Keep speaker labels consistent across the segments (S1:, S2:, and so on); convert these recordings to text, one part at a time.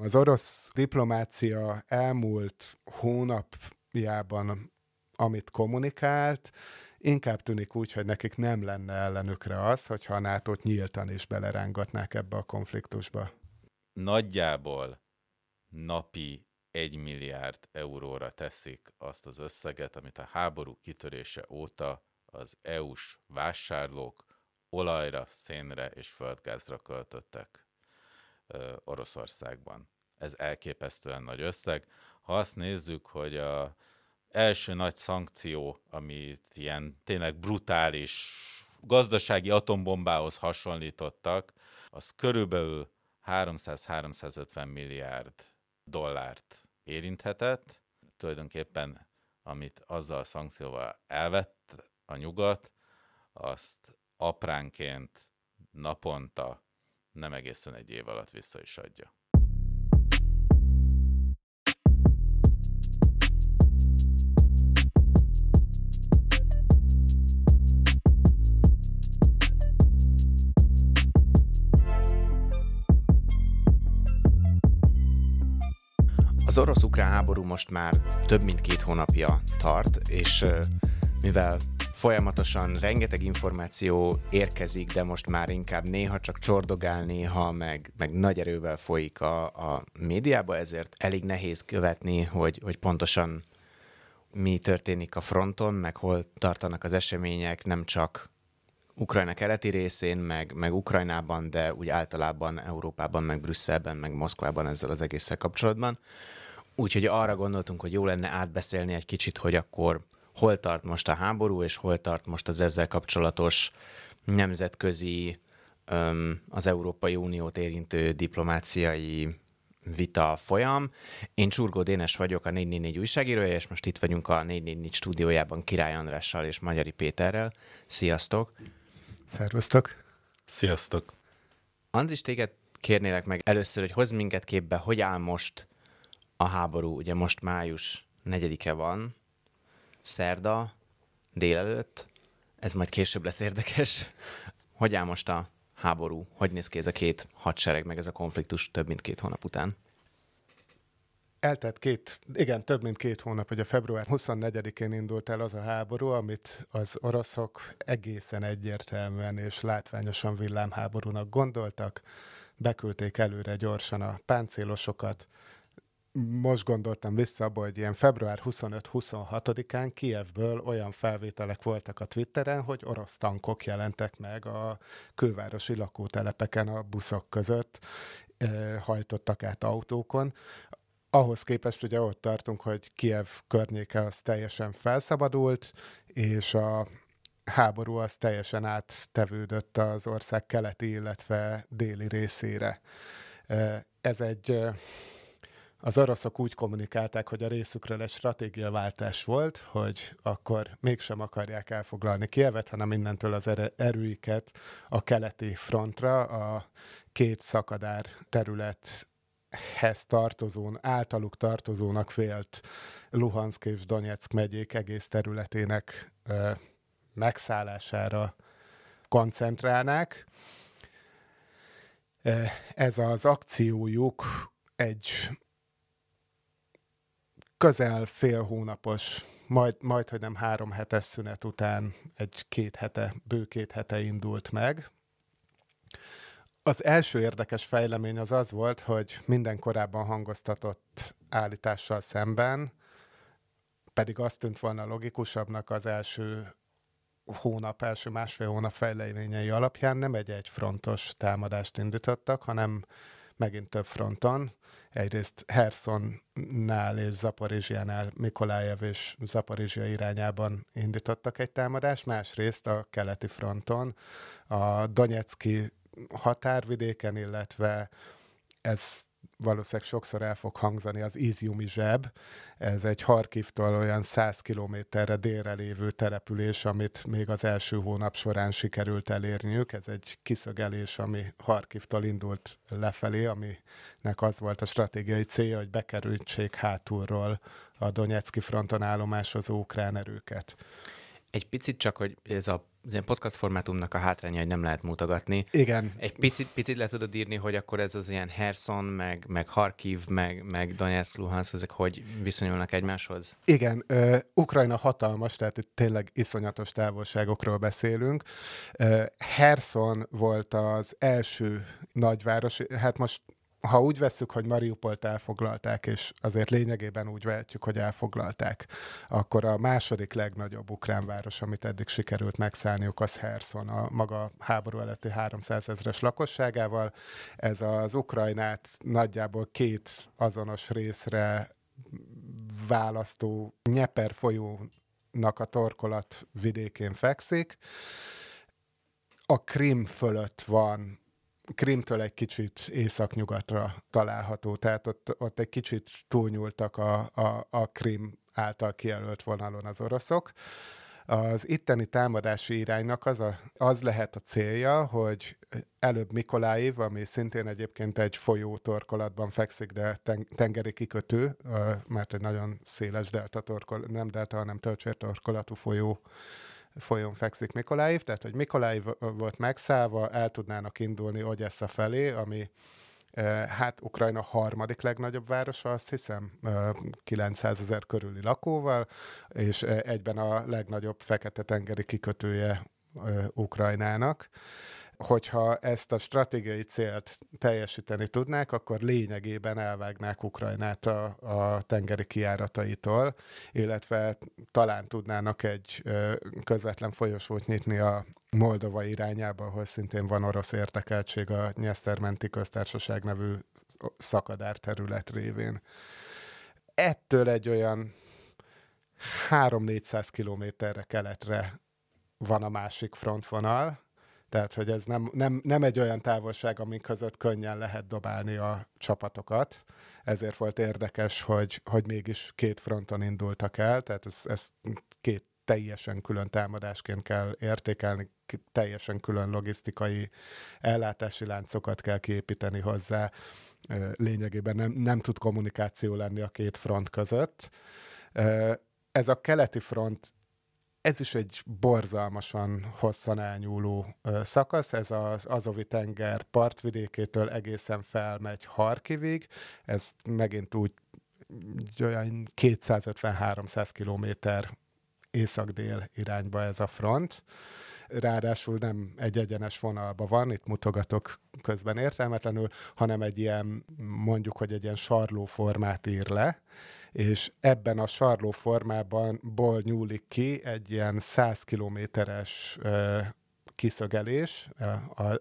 S1: Az orosz diplomácia elmúlt hónapjában, amit kommunikált, inkább tűnik úgy, hogy nekik nem lenne ellenükre az, hogyha a nato nyíltan is belerángatnák ebbe a konfliktusba.
S2: Nagyjából napi egy milliárd euróra teszik azt az összeget, amit a háború kitörése óta az EU-s vásárlók olajra, szénre és földgázra költöttek. Oroszországban. Ez elképesztően nagy összeg. Ha azt nézzük, hogy a első nagy szankció, amit ilyen tényleg brutális gazdasági atombombához hasonlítottak, az körülbelül 300-350 milliárd dollárt érinthetett. Tulajdonképpen, amit azzal a szankcióval elvett a nyugat, azt apránként naponta nem egészen egy év alatt vissza is adja.
S3: Az orosz-ukrán háború most már több mint két hónapja tart, és mivel folyamatosan rengeteg információ érkezik, de most már inkább néha csak csordogál, néha meg, meg nagy erővel folyik a, a médiába, ezért elég nehéz követni, hogy, hogy pontosan mi történik a fronton, meg hol tartanak az események, nem csak Ukrajna keleti részén, meg, meg Ukrajnában, de úgy általában Európában, meg Brüsszelben, meg Moszkvában ezzel az egésszel kapcsolatban. Úgyhogy arra gondoltunk, hogy jó lenne átbeszélni egy kicsit, hogy akkor hol tart most a háború, és hol tart most az ezzel kapcsolatos nemzetközi, az Európai Uniót érintő diplomáciai vita folyam. Én Csurgó Dénes vagyok, a 444 újságírója, és most itt vagyunk a 444 stúdiójában Király Andrással és Magyari Péterrel. Sziasztok!
S1: Szervusztok!
S3: Sziasztok! Andris, téged kérnélek meg először, hogy hozz minket képbe, hogy áll most a háború. Ugye most május negyedike van, szerda délelőtt, ez majd később lesz érdekes, hogy áll most a háború, hogy néz ki ez a két hadsereg, meg ez a konfliktus több mint két hónap után?
S1: Eltelt két, igen, több mint két hónap, hogy a február 24-én indult el az a háború, amit az oroszok egészen egyértelműen és látványosan villámháborúnak gondoltak. Beküldték előre gyorsan a páncélosokat, most gondoltam vissza abba, hogy ilyen február 25-26-án Kievből olyan felvételek voltak a Twitteren, hogy orosz tankok jelentek meg a külvárosi lakótelepeken a buszok között, hajtottak át autókon. Ahhoz képest ugye ott tartunk, hogy Kiev környéke az teljesen felszabadult, és a háború az teljesen áttevődött az ország keleti, illetve déli részére. Ez egy az oroszok úgy kommunikálták, hogy a részükről egy stratégiaváltás volt, hogy akkor mégsem akarják elfoglalni Kievet, hanem innentől az erőiket a keleti frontra, a két szakadár területhez tartozón, általuk tartozónak félt Luhansk és Donetsk megyék egész területének ö, megszállására koncentrálnák. Ez az akciójuk egy közel fél hónapos, majd, majd hogy nem három hetes szünet után egy két hete, bő két hete indult meg. Az első érdekes fejlemény az az volt, hogy minden korábban hangoztatott állítással szemben, pedig azt tűnt volna logikusabbnak az első hónap, első másfél hónap fejleményei alapján nem egy egy frontos támadást indítottak, hanem megint több fronton egyrészt Hersonnál és Zaporizsiánál Mikolájev és Zaporizsia irányában indítottak egy támadást, másrészt a keleti fronton, a Donetszki határvidéken, illetve ez valószínűleg sokszor el fog hangzani az Íziumi zseb. Ez egy Harkivtól olyan 100 kilométerre délre lévő település, amit még az első hónap során sikerült elérniük. Ez egy kiszögelés, ami Harkivtól indult lefelé, aminek az volt a stratégiai célja, hogy bekerültsék hátulról a Donetszki fronton állomáshoz ukrán erőket.
S3: Egy picit csak, hogy ez a az ilyen podcast formátumnak a hátránya, hogy nem lehet mutogatni. Igen. Egy picit, picit le tudod írni, hogy akkor ez az ilyen Herson, meg, meg Harkiv, meg, meg Donetsk, Luhansk, ezek hogy viszonyulnak egymáshoz?
S1: Igen, ö, Ukrajna hatalmas, tehát itt tényleg iszonyatos távolságokról beszélünk. Ö, Herson volt az első nagyváros, hát most ha úgy vesszük, hogy Mariupolt elfoglalták, és azért lényegében úgy vehetjük, hogy elfoglalták, akkor a második legnagyobb ukrán város, amit eddig sikerült megszállniuk, az Herson, a maga háború előtti 300 ezres lakosságával. Ez az Ukrajnát nagyjából két azonos részre választó Nyeper folyónak a torkolat vidékén fekszik. A Krim fölött van Krimtől egy kicsit északnyugatra található, tehát ott, ott egy kicsit túlnyúltak a, a, a Krim által kijelölt vonalon az oroszok. Az itteni támadási iránynak az, a, az lehet a célja, hogy előbb Mikoláiv, ami szintén egyébként egy folyó torkolatban fekszik, de ten, tengeri kikötő, mert egy nagyon széles delta torkolat, nem delta, hanem töltsértorkolatú folyó folyón fekszik Mikoláiv, tehát hogy Mikoláiv volt megszállva, el tudnának indulni Ogyessa felé, ami eh, hát Ukrajna harmadik legnagyobb városa, azt hiszem, 900 eh, ezer körüli lakóval, és eh, egyben a legnagyobb fekete-tengeri kikötője Ukrajnának hogyha ezt a stratégiai célt teljesíteni tudnák, akkor lényegében elvágnák Ukrajnát a, a tengeri kiárataitól, illetve talán tudnának egy közvetlen folyosót nyitni a Moldova irányába, ahol szintén van orosz értekeltség a Nyesztermenti köztársaság nevű szakadár terület révén. Ettől egy olyan 3-400 kilométerre keletre van a másik frontvonal, tehát, hogy ez nem, nem, nem egy olyan távolság, amik között könnyen lehet dobálni a csapatokat. Ezért volt érdekes, hogy, hogy mégis két fronton indultak el, tehát ez, ez két teljesen külön támadásként kell értékelni, teljesen külön logisztikai ellátási láncokat kell kiépíteni hozzá. Lényegében nem, nem tud kommunikáció lenni a két front között. Ez a keleti front ez is egy borzalmasan hosszan elnyúló szakasz, ez az Azovi tenger partvidékétől egészen felmegy Harkivig, ez megint úgy olyan 250-300 kilométer észak-dél irányba ez a front. Ráadásul nem egy egyenes vonalba van, itt mutogatok közben értelmetlenül, hanem egy ilyen, mondjuk, hogy egy ilyen sarló formát ír le, és ebben a sarló formában ból nyúlik ki egy ilyen 100 kilométeres kiszögelés,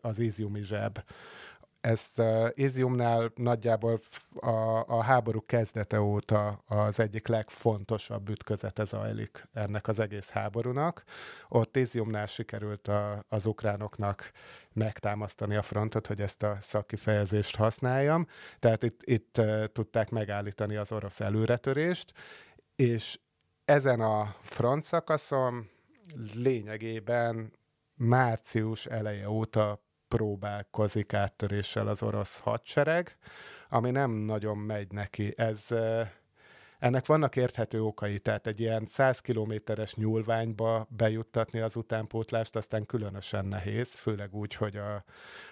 S1: az íziumi zseb. Ezt Iziumnál nagyjából a, a háború kezdete óta az egyik legfontosabb ütközete zajlik ennek az egész háborúnak. Ott Iziumnál sikerült a, az ukránoknak megtámasztani a frontot, hogy ezt a szakkifejezést használjam. Tehát itt, itt tudták megállítani az orosz előretörést, és ezen a front szakaszon lényegében március eleje óta próbálkozik áttöréssel az orosz hadsereg, ami nem nagyon megy neki. Ez ennek vannak érthető okai, tehát egy ilyen 100 kilométeres nyúlványba bejuttatni az utánpótlást aztán különösen nehéz, főleg úgy, hogy a,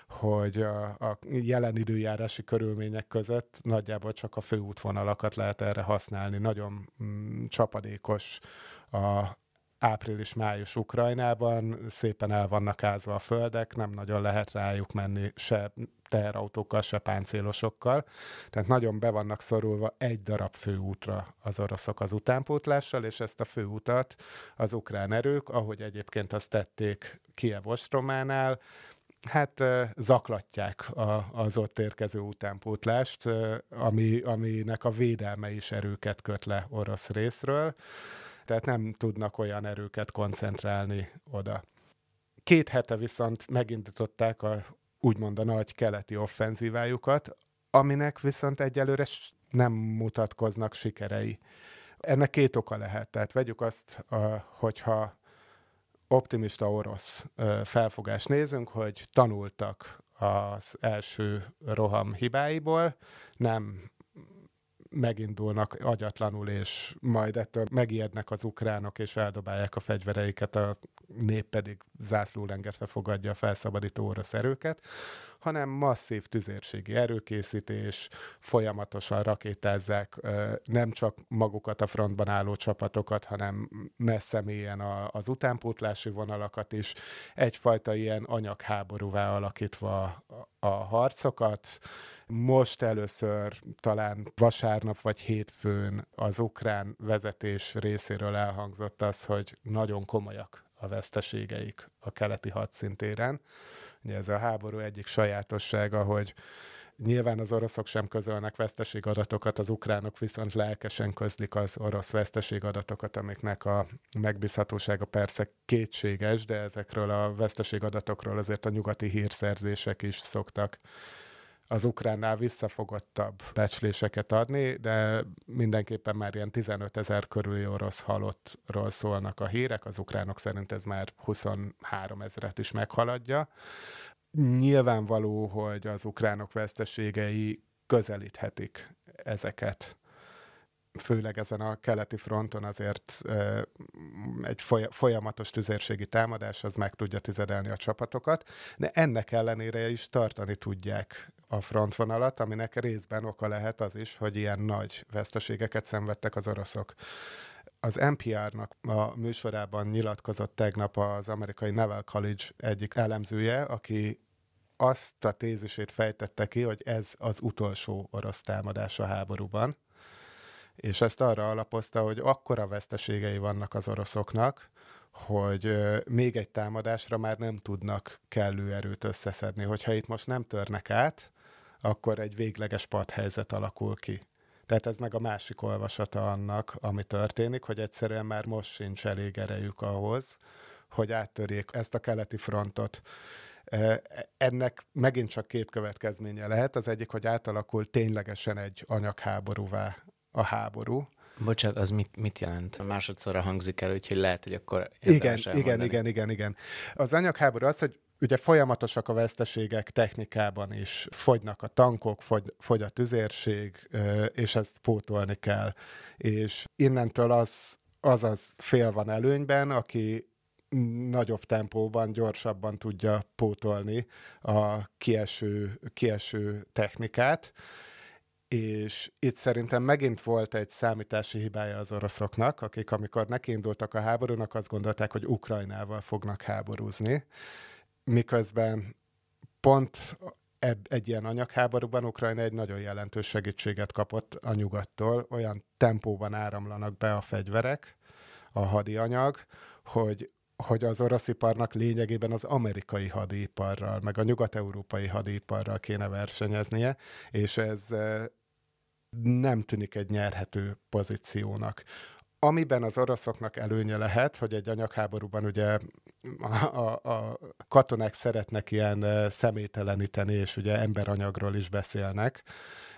S1: hogy a, a jelen időjárási körülmények között nagyjából csak a főútvonalakat lehet erre használni. Nagyon mm, csapadékos a, április-május Ukrajnában, szépen el vannak ázva a földek, nem nagyon lehet rájuk menni se teherautókkal, se páncélosokkal. Tehát nagyon be vannak szorulva egy darab főútra az oroszok az utánpótlással, és ezt a főutat az ukrán erők, ahogy egyébként azt tették Kiev ostrománál, hát zaklatják a, az ott érkező utánpótlást, ami, aminek a védelme is erőket köt le orosz részről, tehát nem tudnak olyan erőket koncentrálni oda. Két hete viszont megindították a úgymond a nagy keleti offenzívájukat, aminek viszont egyelőre nem mutatkoznak sikerei. Ennek két oka lehet. Tehát vegyük azt, hogyha optimista orosz felfogás nézünk, hogy tanultak az első roham hibáiból, nem megindulnak agyatlanul, és majd ettől megijednek az ukránok, és eldobálják a fegyvereiket a nép pedig zászlólengetve fogadja a felszabadító orosz erőket, hanem masszív tüzérségi erőkészítés, folyamatosan rakétázzák nem csak magukat a frontban álló csapatokat, hanem messze mélyen az utánpótlási vonalakat is, egyfajta ilyen anyagháborúvá alakítva a harcokat. Most először talán vasárnap vagy hétfőn az ukrán vezetés részéről elhangzott az, hogy nagyon komolyak a veszteségeik a keleti hadszintéren. Ugye ez a háború egyik sajátossága, hogy Nyilván az oroszok sem közölnek veszteségadatokat, az ukránok viszont lelkesen közlik az orosz veszteségadatokat, amiknek a megbízhatósága persze kétséges, de ezekről a veszteségadatokról azért a nyugati hírszerzések is szoktak az ukránnál visszafogottabb becsléseket adni, de mindenképpen már ilyen 15 ezer körüli orosz halottról szólnak a hírek, az ukránok szerint ez már 23 ezeret is meghaladja. Nyilvánvaló, hogy az ukránok veszteségei közelíthetik ezeket főleg ezen a keleti fronton azért egy folyamatos tüzérségi támadás az meg tudja tizedelni a csapatokat, de ennek ellenére is tartani tudják a frontvonalat, aminek részben oka lehet az is, hogy ilyen nagy veszteségeket szenvedtek az oroszok az NPR-nak a műsorában nyilatkozott tegnap az amerikai Naval College egyik elemzője, aki azt a tézisét fejtette ki, hogy ez az utolsó orosz támadás a háborúban, és ezt arra alapozta, hogy akkora veszteségei vannak az oroszoknak, hogy még egy támadásra már nem tudnak kellő erőt összeszedni. Hogyha itt most nem törnek át, akkor egy végleges padhelyzet alakul ki. Tehát ez meg a másik olvasata annak, ami történik, hogy egyszerűen már most sincs elég erejük ahhoz, hogy áttörjék ezt a keleti frontot. Ennek megint csak két következménye lehet. Az egyik, hogy átalakul ténylegesen egy anyagháborúvá a háború.
S3: Bocsánat, az mit, mit jelent? Másodszorra hangzik el, úgyhogy lehet, hogy akkor... Igen, igen, igen,
S1: igen, igen. Az anyagháború az, hogy ugye folyamatosak a veszteségek technikában is, fogynak a tankok, fogy, fogy a tüzérség, és ezt pótolni kell. És innentől az, az az fél van előnyben, aki nagyobb tempóban, gyorsabban tudja pótolni a kieső, kieső technikát és itt szerintem megint volt egy számítási hibája az oroszoknak, akik amikor nekiindultak a háborúnak, azt gondolták, hogy Ukrajnával fognak háborúzni, miközben pont eb, egy ilyen anyagháborúban Ukrajna egy nagyon jelentős segítséget kapott a nyugattól, olyan tempóban áramlanak be a fegyverek, a hadi anyag, hogy hogy az orosz iparnak lényegében az amerikai hadiparral, meg a nyugat-európai hadiparral kéne versenyeznie, és ez eh, nem tűnik egy nyerhető pozíciónak amiben az oroszoknak előnye lehet, hogy egy anyagháborúban ugye a, a, a katonák szeretnek ilyen eh, szemételeníteni, és ugye emberanyagról is beszélnek,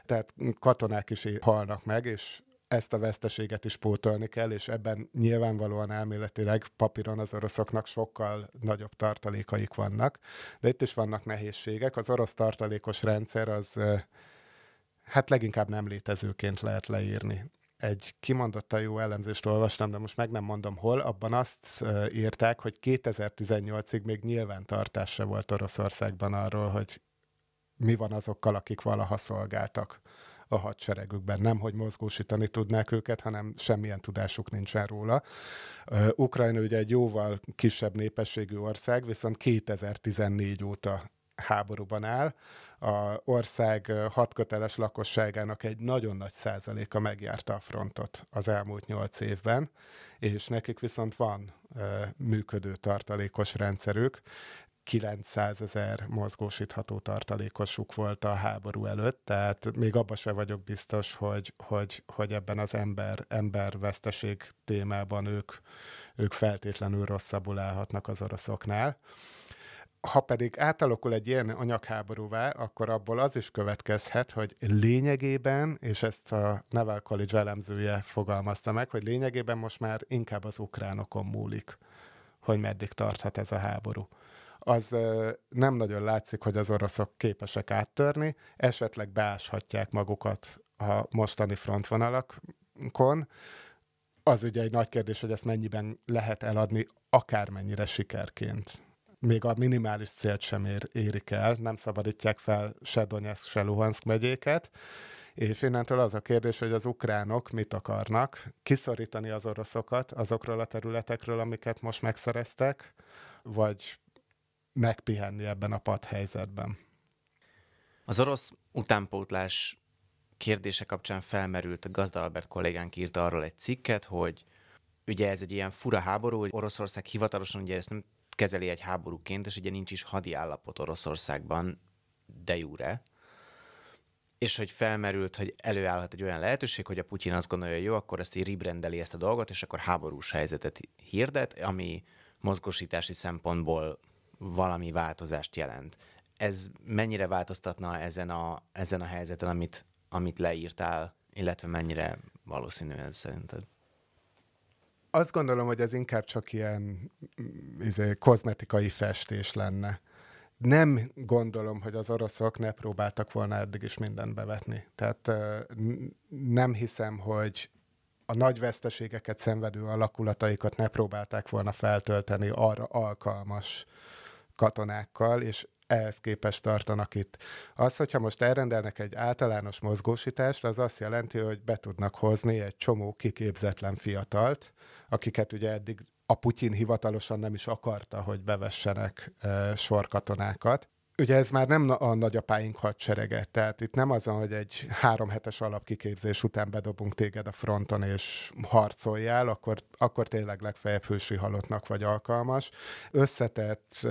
S1: tehát katonák is halnak meg, és ezt a veszteséget is pótolni kell, és ebben nyilvánvalóan elméletileg papíron az oroszoknak sokkal nagyobb tartalékaik vannak, de itt is vannak nehézségek. Az orosz tartalékos rendszer az hát leginkább nem létezőként lehet leírni. Egy kimondottan jó elemzést olvastam, de most meg nem mondom hol, abban azt írták, hogy 2018-ig még nyilvántartás se volt Oroszországban arról, hogy mi van azokkal, akik valaha szolgáltak a hadseregükben. Nem, hogy mozgósítani tudnák őket, hanem semmilyen tudásuk nincsen róla. Ukrajna ugye egy jóval kisebb népességű ország, viszont 2014 óta háborúban áll. A ország hatköteles lakosságának egy nagyon nagy százaléka megjárta a frontot az elmúlt nyolc évben, és nekik viszont van működő tartalékos rendszerük. 900 ezer mozgósítható tartalékosuk volt a háború előtt, tehát még abba sem vagyok biztos, hogy, hogy, hogy ebben az ember, ember veszteség témában ők, ők feltétlenül rosszabbul állhatnak az oroszoknál ha pedig átalakul egy ilyen anyagháborúvá, akkor abból az is következhet, hogy lényegében, és ezt a Naval College elemzője fogalmazta meg, hogy lényegében most már inkább az ukránokon múlik, hogy meddig tarthat ez a háború az nem nagyon látszik, hogy az oroszok képesek áttörni, esetleg beáshatják magukat a mostani frontvonalakon. Az ugye egy nagy kérdés, hogy ezt mennyiben lehet eladni, akármennyire sikerként. Még a minimális célt sem ér, érik el, nem szabadítják fel se Donetsk, se Luhansk megyéket, és innentől az a kérdés, hogy az ukránok mit akarnak, kiszorítani az oroszokat azokról a területekről, amiket most megszereztek, vagy megpihenni ebben a helyzetben.
S3: Az orosz utánpótlás kérdése kapcsán felmerült, a Gazda Albert kollégánk írta arról egy cikket, hogy ugye ez egy ilyen fura háború, hogy Oroszország hivatalosan ugye ezt nem kezeli egy háborúként, és ugye nincs is hadi állapot Oroszországban de jure. És hogy felmerült, hogy előállhat egy olyan lehetőség, hogy a Putyin azt gondolja, hogy jó, akkor ezt így ribrendeli ezt a dolgot, és akkor háborús helyzetet hirdet, ami mozgósítási szempontból valami változást jelent. Ez mennyire változtatna ezen a, ezen a helyzeten, amit, amit leírtál, illetve mennyire valószínű ez szerinted?
S1: Azt gondolom, hogy ez inkább csak ilyen mm, izé, kozmetikai festés lenne. Nem gondolom, hogy az oroszok ne próbáltak volna eddig is mindent bevetni. Tehát nem hiszem, hogy a nagy veszteségeket szenvedő alakulataikat ne próbálták volna feltölteni arra alkalmas katonákkal, és ehhez képest tartanak itt. Az, hogyha most elrendelnek egy általános mozgósítást, az azt jelenti, hogy be tudnak hozni egy csomó kiképzetlen fiatalt, akiket ugye eddig a Putyin hivatalosan nem is akarta, hogy bevessenek e, sorkatonákat. Ugye ez már nem a nagyapáink hadserege, tehát itt nem azon, hogy egy három hetes alapkiképzés után bedobunk téged a fronton és harcoljál, akkor, akkor tényleg legfeljebb hősi halottnak vagy alkalmas. Összetett,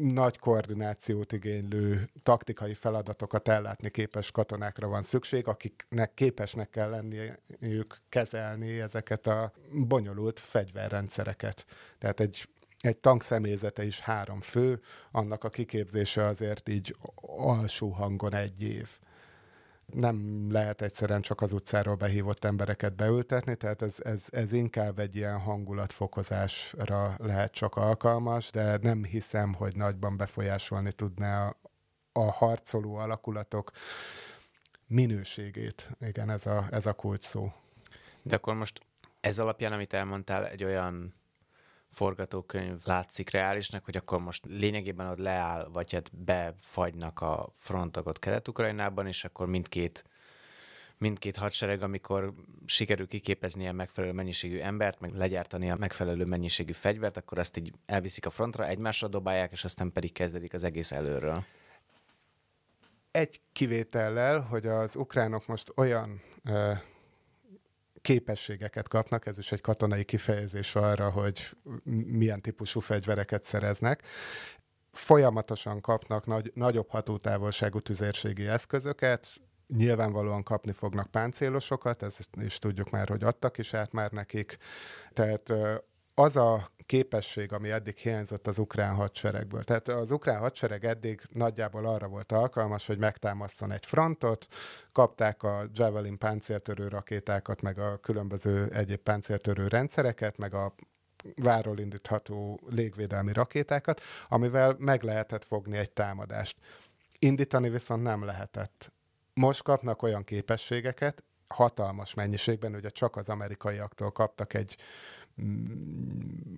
S1: nagy koordinációt igénylő taktikai feladatokat ellátni képes katonákra van szükség, akiknek képesnek kell lenniük kezelni ezeket a bonyolult fegyverrendszereket. Tehát egy egy tank személyzete is három fő, annak a kiképzése azért így alsó hangon egy év. Nem lehet egyszerűen csak az utcáról behívott embereket beültetni, tehát ez, ez, ez inkább egy ilyen hangulatfokozásra lehet csak alkalmas, de nem hiszem, hogy nagyban befolyásolni tudná a, a harcoló alakulatok minőségét. Igen, ez a, ez a kulcs szó.
S3: De akkor most ez alapján, amit elmondtál, egy olyan forgatókönyv látszik reálisnak, hogy akkor most lényegében ott leáll, vagy hát befagynak a frontok Kelet-Ukrajnában, és akkor mindkét mindkét hadsereg, amikor sikerül kiképezni a megfelelő mennyiségű embert, meg legyártani a megfelelő mennyiségű fegyvert, akkor azt így elviszik a frontra, egymásra dobálják, és aztán pedig kezdedik az
S1: egész előről. Egy kivétellel, hogy az ukránok most olyan képességeket kapnak, ez is egy katonai kifejezés arra, hogy milyen típusú fegyvereket szereznek folyamatosan kapnak nagy, nagyobb hatótávolságú tüzérségi eszközöket, nyilvánvalóan kapni fognak páncélosokat, ezt is tudjuk már, hogy adtak is át már nekik. Tehát az a képesség, ami eddig hiányzott az ukrán hadseregből. Tehát az ukrán hadsereg eddig nagyjából arra volt alkalmas, hogy megtámasztan egy frontot, kapták a Javelin páncéltörő rakétákat, meg a különböző egyéb páncéltörő rendszereket, meg a váról indítható légvédelmi rakétákat, amivel meg lehetett fogni egy támadást. Indítani viszont nem lehetett. Most kapnak olyan képességeket, hatalmas mennyiségben, ugye csak az amerikaiaktól kaptak egy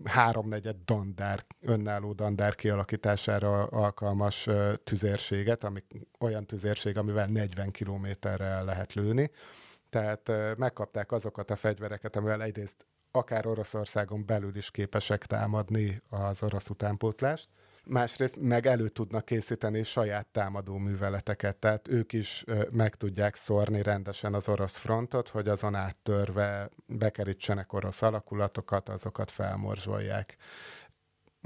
S1: háromnegyed dandár, önálló dandár kialakítására alkalmas tüzérséget, ami olyan tüzérség, amivel 40 kilométerre lehet lőni. Tehát megkapták azokat a fegyvereket, amivel egyrészt akár Oroszországon belül is képesek támadni az orosz utánpótlást, másrészt meg elő tudnak készíteni saját támadó műveleteket, tehát ők is meg tudják szórni rendesen az orosz frontot, hogy azon áttörve bekerítsenek orosz alakulatokat, azokat felmorzsolják.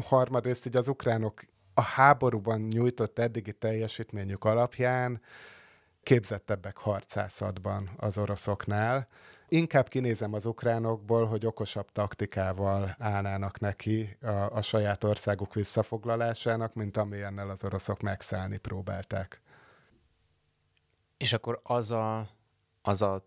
S1: Harmadrészt így az ukránok a háborúban nyújtott eddigi teljesítményük alapján képzettebbek harcászatban az oroszoknál, Inkább kinézem az ukránokból, hogy okosabb taktikával állnának neki a, a saját országuk visszafoglalásának, mint amilyennel az oroszok megszállni próbálták.
S3: És akkor az a, az a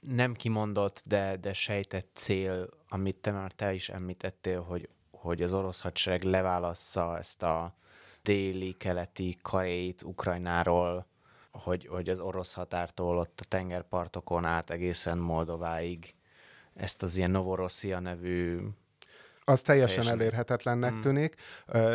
S3: nem kimondott, de, de sejtett cél, amit te már te is említettél, hogy, hogy az orosz hadsereg leválassza ezt a déli-keleti karét Ukrajnáról, hogy, hogy az orosz határtól ott a tengerpartokon át egészen Moldováig ezt az ilyen Novorosszia nevű
S1: az teljesen, elérhetetlennek hmm. tűnik.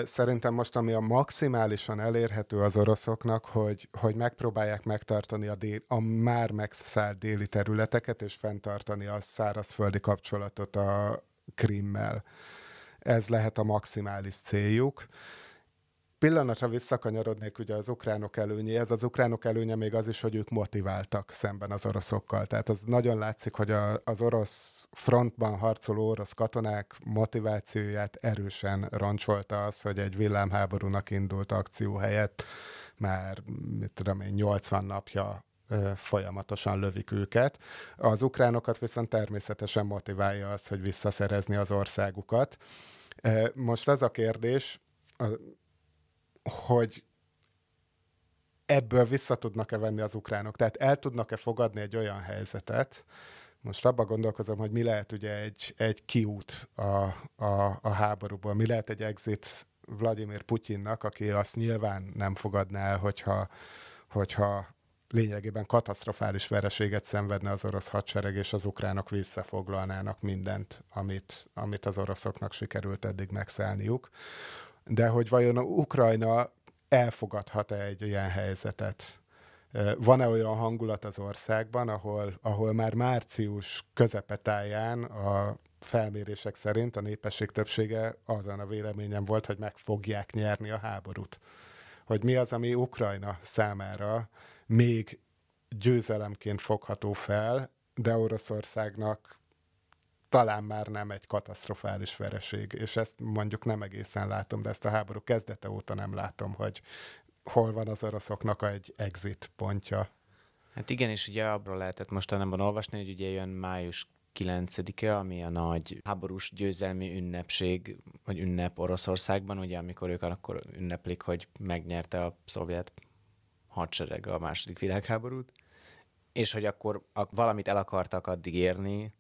S1: Szerintem most, ami a maximálisan elérhető az oroszoknak, hogy, hogy megpróbálják megtartani a, déli, a már megszállt déli területeket, és fenntartani a szárazföldi kapcsolatot a Krimmel. Ez lehet a maximális céljuk pillanatra visszakanyarodnék ugye az ukránok Ez Az ukránok előnye még az is, hogy ők motiváltak szemben az oroszokkal. Tehát az nagyon látszik, hogy a, az orosz frontban harcoló orosz katonák motivációját erősen roncsolta az, hogy egy villámháborúnak indult akció helyett már, mit tudom én, 80 napja folyamatosan lövik őket. Az ukránokat viszont természetesen motiválja az, hogy visszaszerezni az országukat. Most az a kérdés, hogy ebből vissza tudnak-e venni az ukránok. Tehát el tudnak-e fogadni egy olyan helyzetet, most abban gondolkozom, hogy mi lehet ugye egy, egy kiút a, a, a háborúból, mi lehet egy exit Vladimir Putyinnak, aki azt nyilván nem fogadná el, hogyha, hogyha lényegében katasztrofális vereséget szenvedne az orosz hadsereg, és az ukránok visszafoglalnának mindent, amit, amit az oroszoknak sikerült eddig megszállniuk de hogy vajon a Ukrajna elfogadhat-e egy ilyen helyzetet? Van-e olyan hangulat az országban, ahol, ahol már március közepetáján a felmérések szerint a népesség többsége azon a véleményem volt, hogy meg fogják nyerni a háborút. Hogy mi az, ami Ukrajna számára még győzelemként fogható fel, de Oroszországnak talán már nem egy katasztrofális vereség, és ezt mondjuk nem egészen látom, de ezt a háború kezdete óta nem látom, hogy hol van az oroszoknak egy exit pontja.
S3: Hát igen, és ugye abról lehetett mostanában olvasni, hogy ugye jön május 9-e, ami a nagy háborús győzelmi ünnepség, vagy ünnep Oroszországban, ugye amikor ők akkor ünneplik, hogy megnyerte a szovjet hadsereg a második világháborút, és hogy akkor a, valamit el akartak addig érni,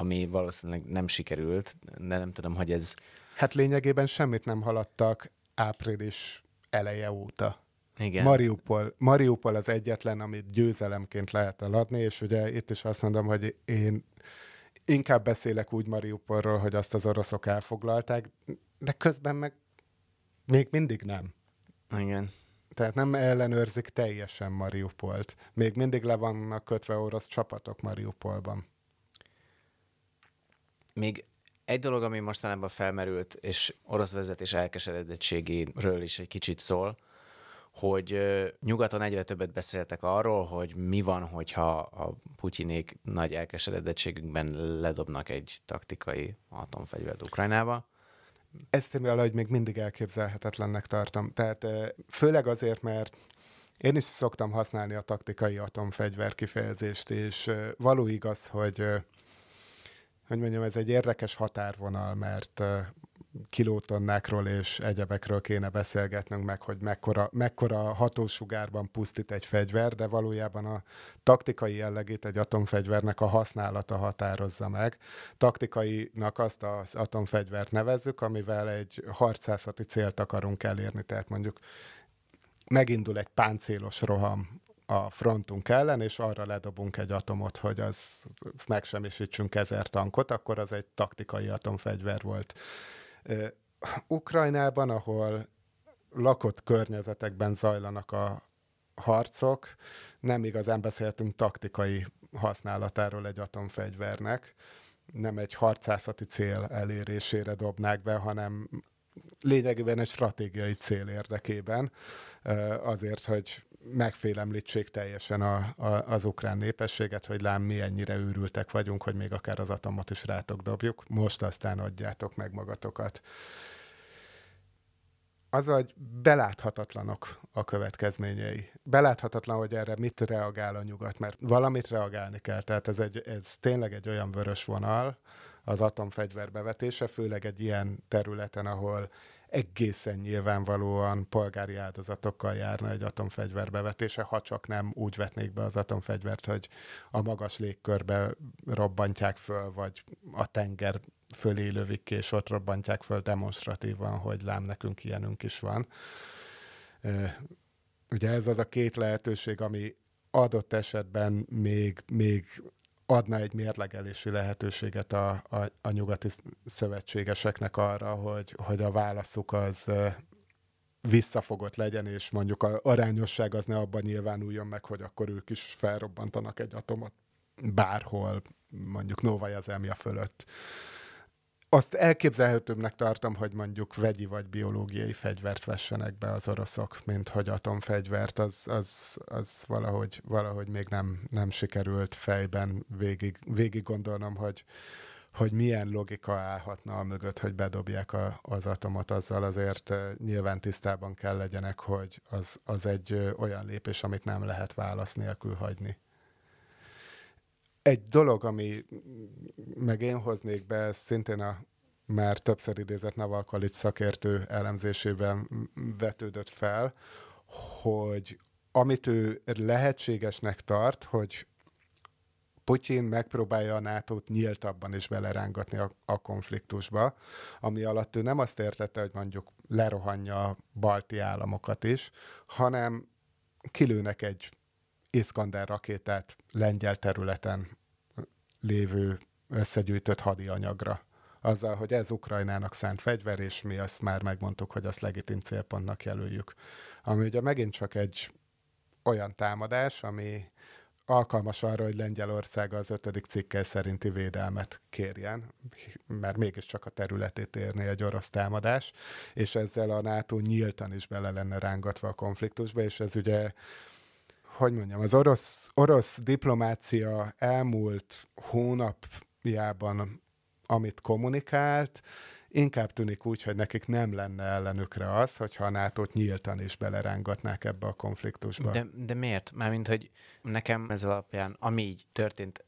S3: ami valószínűleg nem sikerült,
S1: de nem tudom, hogy ez... Hát lényegében semmit nem haladtak április eleje óta. Igen. Mariupol, Mariupol az egyetlen, amit győzelemként lehet eladni, és ugye itt is azt mondom, hogy én inkább beszélek úgy Mariupolról, hogy azt az oroszok elfoglalták, de közben meg még mindig nem. Igen. Tehát nem ellenőrzik teljesen Mariupolt. Még mindig le vannak kötve orosz csapatok Mariupolban.
S3: Még egy dolog, ami mostanában felmerült, és orosz vezetés elkeseredettségéről is egy kicsit szól, hogy nyugaton egyre többet beszéltek arról, hogy mi van, hogyha a putyinék nagy elkeseredettségükben ledobnak egy taktikai
S1: atomfegyvert Ukrajnába. Ezt én valahogy még mindig elképzelhetetlennek tartom. Tehát főleg azért, mert én is szoktam használni a taktikai atomfegyver kifejezést, és való igaz, hogy hogy mondjam, ez egy érdekes határvonal, mert kilótonnákról és egyebekről kéne beszélgetnünk meg, hogy mekkora, mekkora hatósugárban pusztít egy fegyver, de valójában a taktikai jellegét egy atomfegyvernek a használata határozza meg. Taktikainak azt az atomfegyvert nevezzük, amivel egy harcászati célt akarunk elérni, tehát mondjuk megindul egy páncélos roham a frontunk ellen, és arra ledobunk egy atomot, hogy az, az megsemmisítsünk ezer tankot, akkor az egy taktikai atomfegyver volt. Ukrajnában, ahol lakott környezetekben zajlanak a harcok, nem igazán beszéltünk taktikai használatáról egy atomfegyvernek, nem egy harcászati cél elérésére dobnák be, hanem lényegében egy stratégiai cél érdekében, azért, hogy megfélemlítsék teljesen a, a, az ukrán népességet, hogy lám mi ennyire őrültek vagyunk, hogy még akár az atomot is rátok dobjuk, most aztán adjátok meg magatokat. Az, hogy beláthatatlanok a következményei. Beláthatatlan, hogy erre mit reagál a nyugat, mert valamit reagálni kell. Tehát ez, egy, ez tényleg egy olyan vörös vonal, az atomfegyver bevetése, főleg egy ilyen területen, ahol egészen nyilvánvalóan polgári áldozatokkal járna egy atomfegyver bevetése, ha csak nem úgy vetnék be az atomfegyvert, hogy a magas légkörbe robbantják föl, vagy a tenger fölé lövik ki, és ott robbantják föl demonstratívan, hogy lám nekünk ilyenünk is van. Ugye ez az a két lehetőség, ami adott esetben még, még adna egy mérlegelési lehetőséget a, a, a nyugati szövetségeseknek arra, hogy, hogy a válaszuk az visszafogott legyen, és mondjuk a arányosság az ne abban nyilvánuljon meg, hogy akkor ők is felrobbantanak egy atomot bárhol, mondjuk Novajazelmia fölött azt elképzelhetőbbnek tartom, hogy mondjuk vegyi vagy biológiai fegyvert vessenek be az oroszok, mint hogy atomfegyvert, az, az, az valahogy, valahogy még nem, nem sikerült fejben végig, végig gondolnom, hogy, hogy milyen logika állhatna a mögött, hogy bedobják a, az atomot, azzal azért nyilván tisztában kell legyenek, hogy az, az egy olyan lépés, amit nem lehet válasz nélkül hagyni. Egy dolog, ami meg én hoznék be, ez szintén a már többször idézett Navalkalics szakértő elemzésében vetődött fel, hogy amit ő lehetségesnek tart, hogy Putyin megpróbálja a NATO-t nyíltabban is belerángatni a, a konfliktusba, ami alatt ő nem azt értette, hogy mondjuk lerohanja a balti államokat is, hanem kilőnek egy Iskander rakétát lengyel területen lévő összegyűjtött hadi anyagra. Azzal, hogy ez Ukrajnának szánt fegyver, és mi azt már megmondtuk, hogy azt legitim célpontnak jelöljük. Ami ugye megint csak egy olyan támadás, ami alkalmas arra, hogy Lengyelország az ötödik cikkel szerinti védelmet kérjen, mert mégiscsak a területét érné egy orosz támadás, és ezzel a NATO nyíltan is bele lenne rángatva a konfliktusba, és ez ugye hogy mondjam, az orosz, orosz diplomácia elmúlt hónapjában, amit kommunikált, inkább tűnik úgy, hogy nekik nem lenne ellenükre az, hogyha a nato nyíltan is belerángatnák ebbe a konfliktusba. De,
S3: de miért? Mármint, hogy nekem ez alapján, ami így történt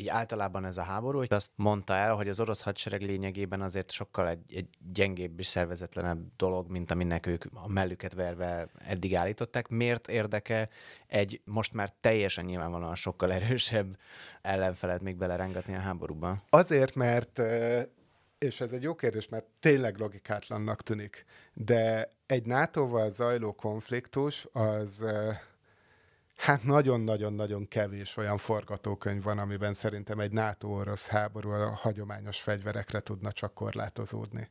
S3: így általában ez a háború, hogy azt mondta el, hogy az orosz hadsereg lényegében azért sokkal egy, egy gyengébb és szervezetlenebb dolog, mint aminek ők a mellüket verve eddig állították. Miért érdeke egy most már teljesen nyilvánvalóan sokkal erősebb ellenfelet még belerengetni a háborúba?
S1: Azért, mert és ez egy jó kérdés, mert tényleg logikátlannak tűnik, de egy NATO-val zajló konfliktus az Hát nagyon-nagyon-nagyon kevés olyan forgatókönyv van, amiben szerintem egy NATO-orosz háború a hagyományos fegyverekre tudna csak korlátozódni.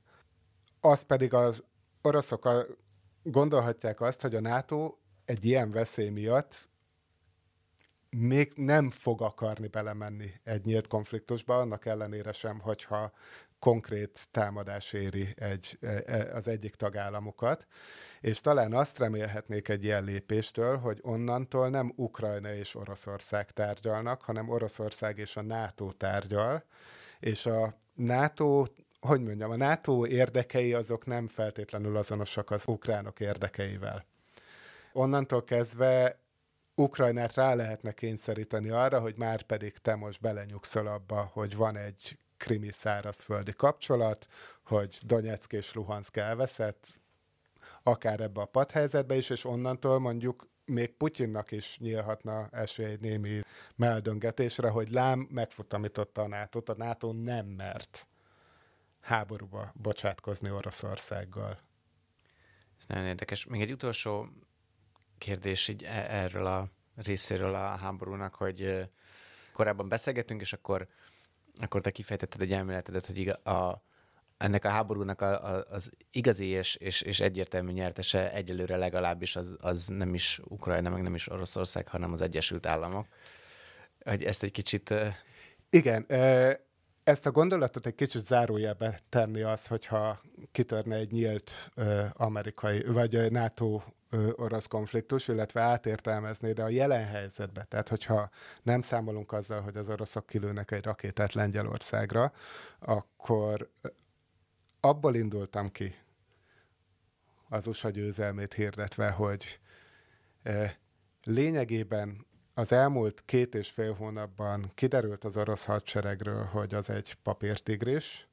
S1: Az pedig az oroszok a, gondolhatják azt, hogy a NATO egy ilyen veszély miatt még nem fog akarni belemenni egy nyílt konfliktusba, annak ellenére sem, hogyha konkrét támadás éri egy, e- e- az egyik tagállamokat és talán azt remélhetnék egy ilyen lépéstől, hogy onnantól nem Ukrajna és Oroszország tárgyalnak, hanem Oroszország és a NATO tárgyal, és a NATO hogy mondjam, a NATO érdekei azok nem feltétlenül azonosak az ukránok érdekeivel. Onnantól kezdve Ukrajnát rá lehetne kényszeríteni arra, hogy már pedig te most belenyugszol abba, hogy van egy krimi szárazföldi kapcsolat, hogy Donetsk és Luhansk elveszett, akár ebbe a padhelyzetbe is, és onnantól mondjuk még Putyinnak is nyílhatna esély némi meldöngetésre, hogy lám megfutamította a nato a NATO nem mert háborúba bocsátkozni Oroszországgal.
S3: Ez nagyon érdekes. Még egy utolsó kérdés így e- erről a részéről a háborúnak, hogy korábban beszélgettünk, és akkor, akkor te kifejtetted egy elméletedet, hogy a, ennek a háborúnak a, a, az igazi és, és, és egyértelmű nyertese egyelőre legalábbis az, az nem is Ukrajna, meg nem is Oroszország, hanem az Egyesült Államok. Hogy ezt egy kicsit...
S1: Igen, ezt a gondolatot egy kicsit zárójelbe tenni az, hogyha kitörne egy nyílt amerikai, vagy NATO orosz konfliktus, illetve átértelmezni, de a jelen helyzetben, tehát hogyha nem számolunk azzal, hogy az oroszok kilőnek egy rakétát Lengyelországra, akkor abból indultam ki az USA győzelmét hirdetve, hogy e, lényegében az elmúlt két és fél hónapban kiderült az orosz hadseregről, hogy az egy papírtigris,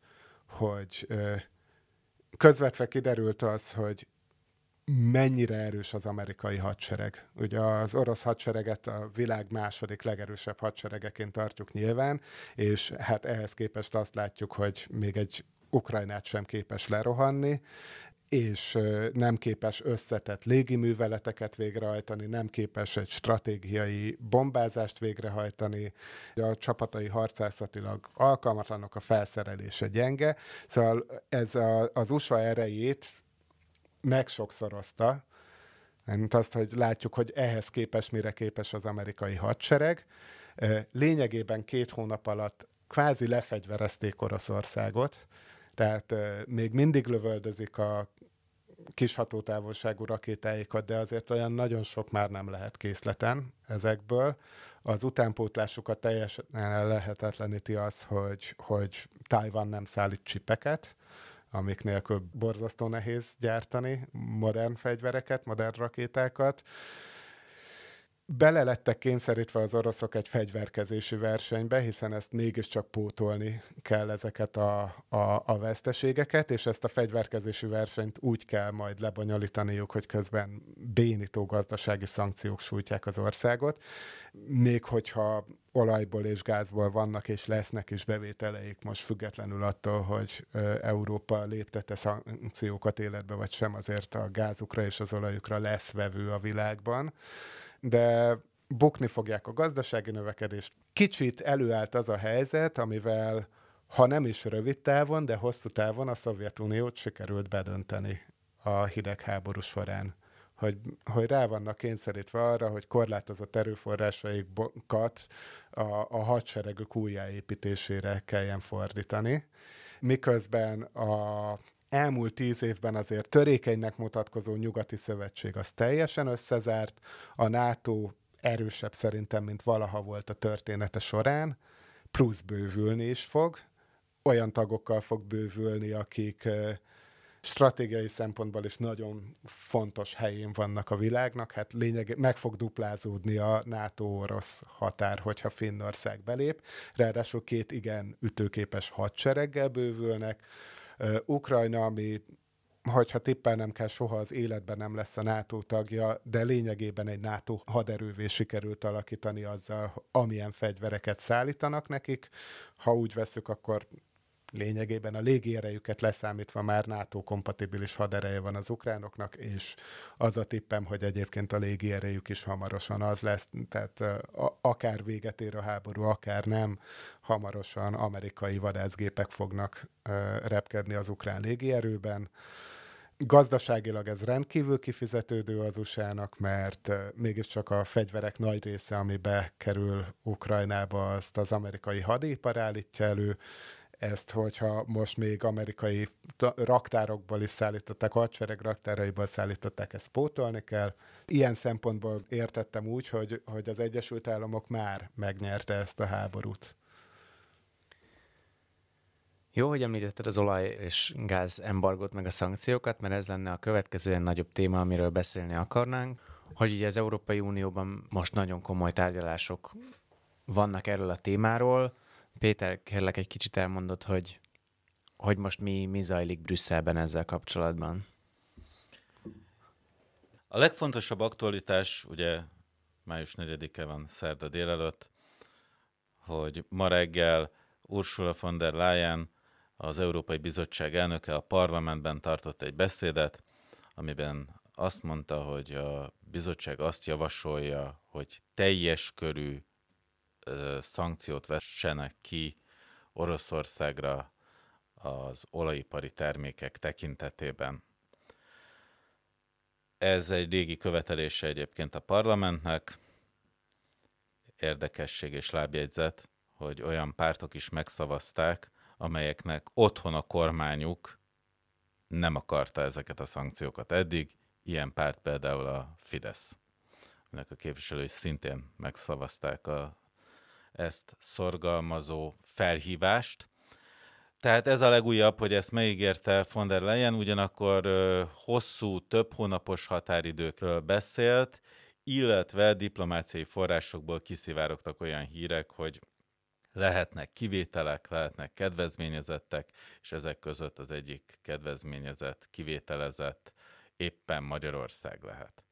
S1: hogy e, közvetve kiderült az, hogy mennyire erős az amerikai hadsereg. Ugye az orosz hadsereget a világ második legerősebb hadseregeként tartjuk nyilván, és hát ehhez képest azt látjuk, hogy még egy Ukrajnát sem képes lerohanni, és nem képes összetett légiműveleteket végrehajtani, nem képes egy stratégiai bombázást végrehajtani, a csapatai harcászatilag alkalmatlanok, a felszerelése gyenge. Szóval ez a, az USA erejét megsokszorozta, mint azt, hogy látjuk, hogy ehhez képes mire képes az amerikai hadsereg. Lényegében két hónap alatt kvázi lefegyverezték Oroszországot, tehát még mindig lövöldözik a kis hatótávolságú rakétáikat, de azért olyan nagyon sok már nem lehet készleten ezekből. Az utánpótlásukat teljesen lehetetleníti az, hogy, hogy Tajvan nem szállít csipeket, amik nélkül borzasztó nehéz gyártani modern fegyvereket, modern rakétákat bele lettek kényszerítve az oroszok egy fegyverkezési versenybe, hiszen ezt mégiscsak pótolni kell ezeket a, a, a veszteségeket, és ezt a fegyverkezési versenyt úgy kell majd lebonyolítaniuk, hogy közben bénító gazdasági szankciók sújtják az országot, még hogyha olajból és gázból vannak és lesznek is bevételeik most függetlenül attól, hogy Európa léptete szankciókat életbe vagy sem, azért a gázukra és az olajukra lesz vevő a világban de bukni fogják a gazdasági növekedést. Kicsit előállt az a helyzet, amivel ha nem is rövid távon, de hosszú távon a Szovjetuniót sikerült bedönteni a hidegháború során. Hogy, hogy rá vannak kényszerítve arra, hogy korlátozott erőforrásaikat a, a hadseregük újjáépítésére kelljen fordítani, miközben a elmúlt tíz évben azért törékenynek mutatkozó nyugati szövetség az teljesen összezárt, a NATO erősebb szerintem, mint valaha volt a története során, plusz bővülni is fog, olyan tagokkal fog bővülni, akik stratégiai szempontból is nagyon fontos helyén vannak a világnak, hát lényeg, meg fog duplázódni a NATO-orosz határ, hogyha Finnország belép, ráadásul két igen ütőképes hadsereggel bővülnek, Ukrajna, ami hogyha tippel nem kell, soha az életben nem lesz a NATO tagja, de lényegében egy NATO haderővé sikerült alakítani azzal, amilyen fegyvereket szállítanak nekik. Ha úgy veszük, akkor lényegében a légierejüket leszámítva már NATO-kompatibilis hadereje van az ukránoknak, és az a tippem, hogy egyébként a légierejük is hamarosan az lesz, tehát akár véget ér a háború, akár nem, hamarosan amerikai vadászgépek fognak repkedni az ukrán légierőben. Gazdaságilag ez rendkívül kifizetődő az USA-nak, mert mégiscsak a fegyverek nagy része, ami bekerül Ukrajnába, azt az amerikai hadipar állítja elő, ezt, hogyha most még amerikai raktárokból is szállították, hadsereg raktáraiból szállították, ezt pótolni kell. Ilyen szempontból értettem úgy, hogy, hogy az Egyesült Államok már megnyerte ezt a háborút.
S3: Jó, hogy említetted az olaj és gáz embargót, meg a szankciókat, mert ez lenne a következő ilyen nagyobb téma, amiről beszélni akarnánk, hogy ugye az Európai Unióban most nagyon komoly tárgyalások vannak erről a témáról, Péter, kérlek egy kicsit elmondod, hogy, hogy most mi, mi zajlik Brüsszelben ezzel kapcsolatban.
S2: A legfontosabb aktualitás, ugye május 4-e van szerda délelőtt, hogy ma reggel Ursula von der Leyen, az Európai Bizottság elnöke a parlamentben tartott egy beszédet, amiben azt mondta, hogy a bizottság azt javasolja, hogy teljes körű szankciót vessenek ki Oroszországra az olajipari termékek tekintetében. Ez egy régi követelése egyébként a parlamentnek. Érdekesség és lábjegyzet, hogy olyan pártok is megszavazták, amelyeknek otthon a kormányuk nem akarta ezeket a szankciókat eddig, ilyen párt például a Fidesz. Ennek a képviselői szintén megszavazták a ezt szorgalmazó felhívást. Tehát ez a legújabb, hogy ezt megígérte von der Leyen, ugyanakkor hosszú, több hónapos határidőkről beszélt, illetve diplomáciai forrásokból kiszivárogtak olyan hírek, hogy lehetnek kivételek, lehetnek kedvezményezettek, és ezek között az egyik kedvezményezett, kivételezett éppen Magyarország lehet.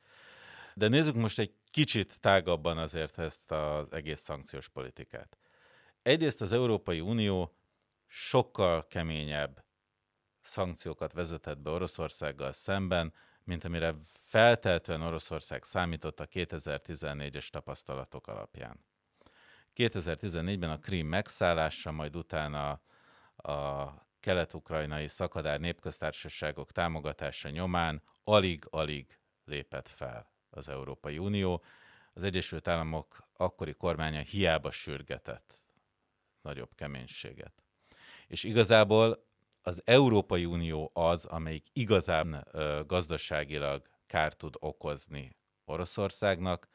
S2: De nézzük most egy kicsit tágabban azért ezt az egész szankciós politikát. Egyrészt az Európai Unió sokkal keményebb szankciókat vezetett be Oroszországgal szemben, mint amire feltétlenül Oroszország számított a 2014-es tapasztalatok alapján. 2014-ben a Krím megszállása, majd utána a, a kelet-ukrajnai szakadár népköztársaságok támogatása nyomán alig-alig lépett fel az Európai Unió. Az Egyesült Államok akkori kormánya hiába sürgetett nagyobb keménységet. És igazából az Európai Unió az, amelyik igazán ö, gazdaságilag kárt tud okozni Oroszországnak,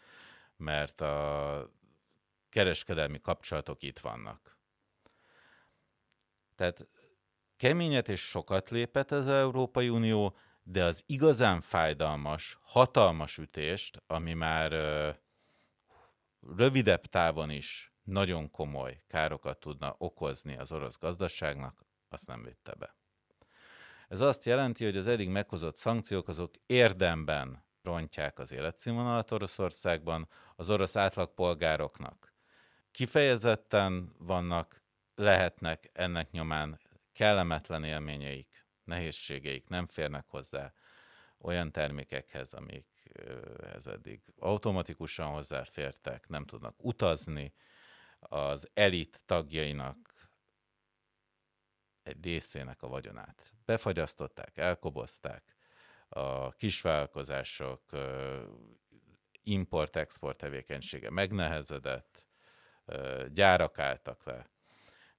S2: mert a kereskedelmi kapcsolatok itt vannak. Tehát keményet és sokat lépett az Európai Unió, de az igazán fájdalmas, hatalmas ütést, ami már ö, rövidebb távon is nagyon komoly károkat tudna okozni az orosz gazdaságnak, azt nem vitte be. Ez azt jelenti, hogy az eddig meghozott szankciók azok érdemben rontják az életszínvonalat Oroszországban, az orosz átlagpolgároknak. Kifejezetten vannak, lehetnek ennek nyomán kellemetlen élményeik nehézségeik, nem férnek hozzá olyan termékekhez, amik ez eddig automatikusan hozzáfértek, nem tudnak utazni, az elit tagjainak egy részének a vagyonát. Befagyasztották, elkobozták, a kisvállalkozások import-export tevékenysége megnehezedett, gyárak álltak le,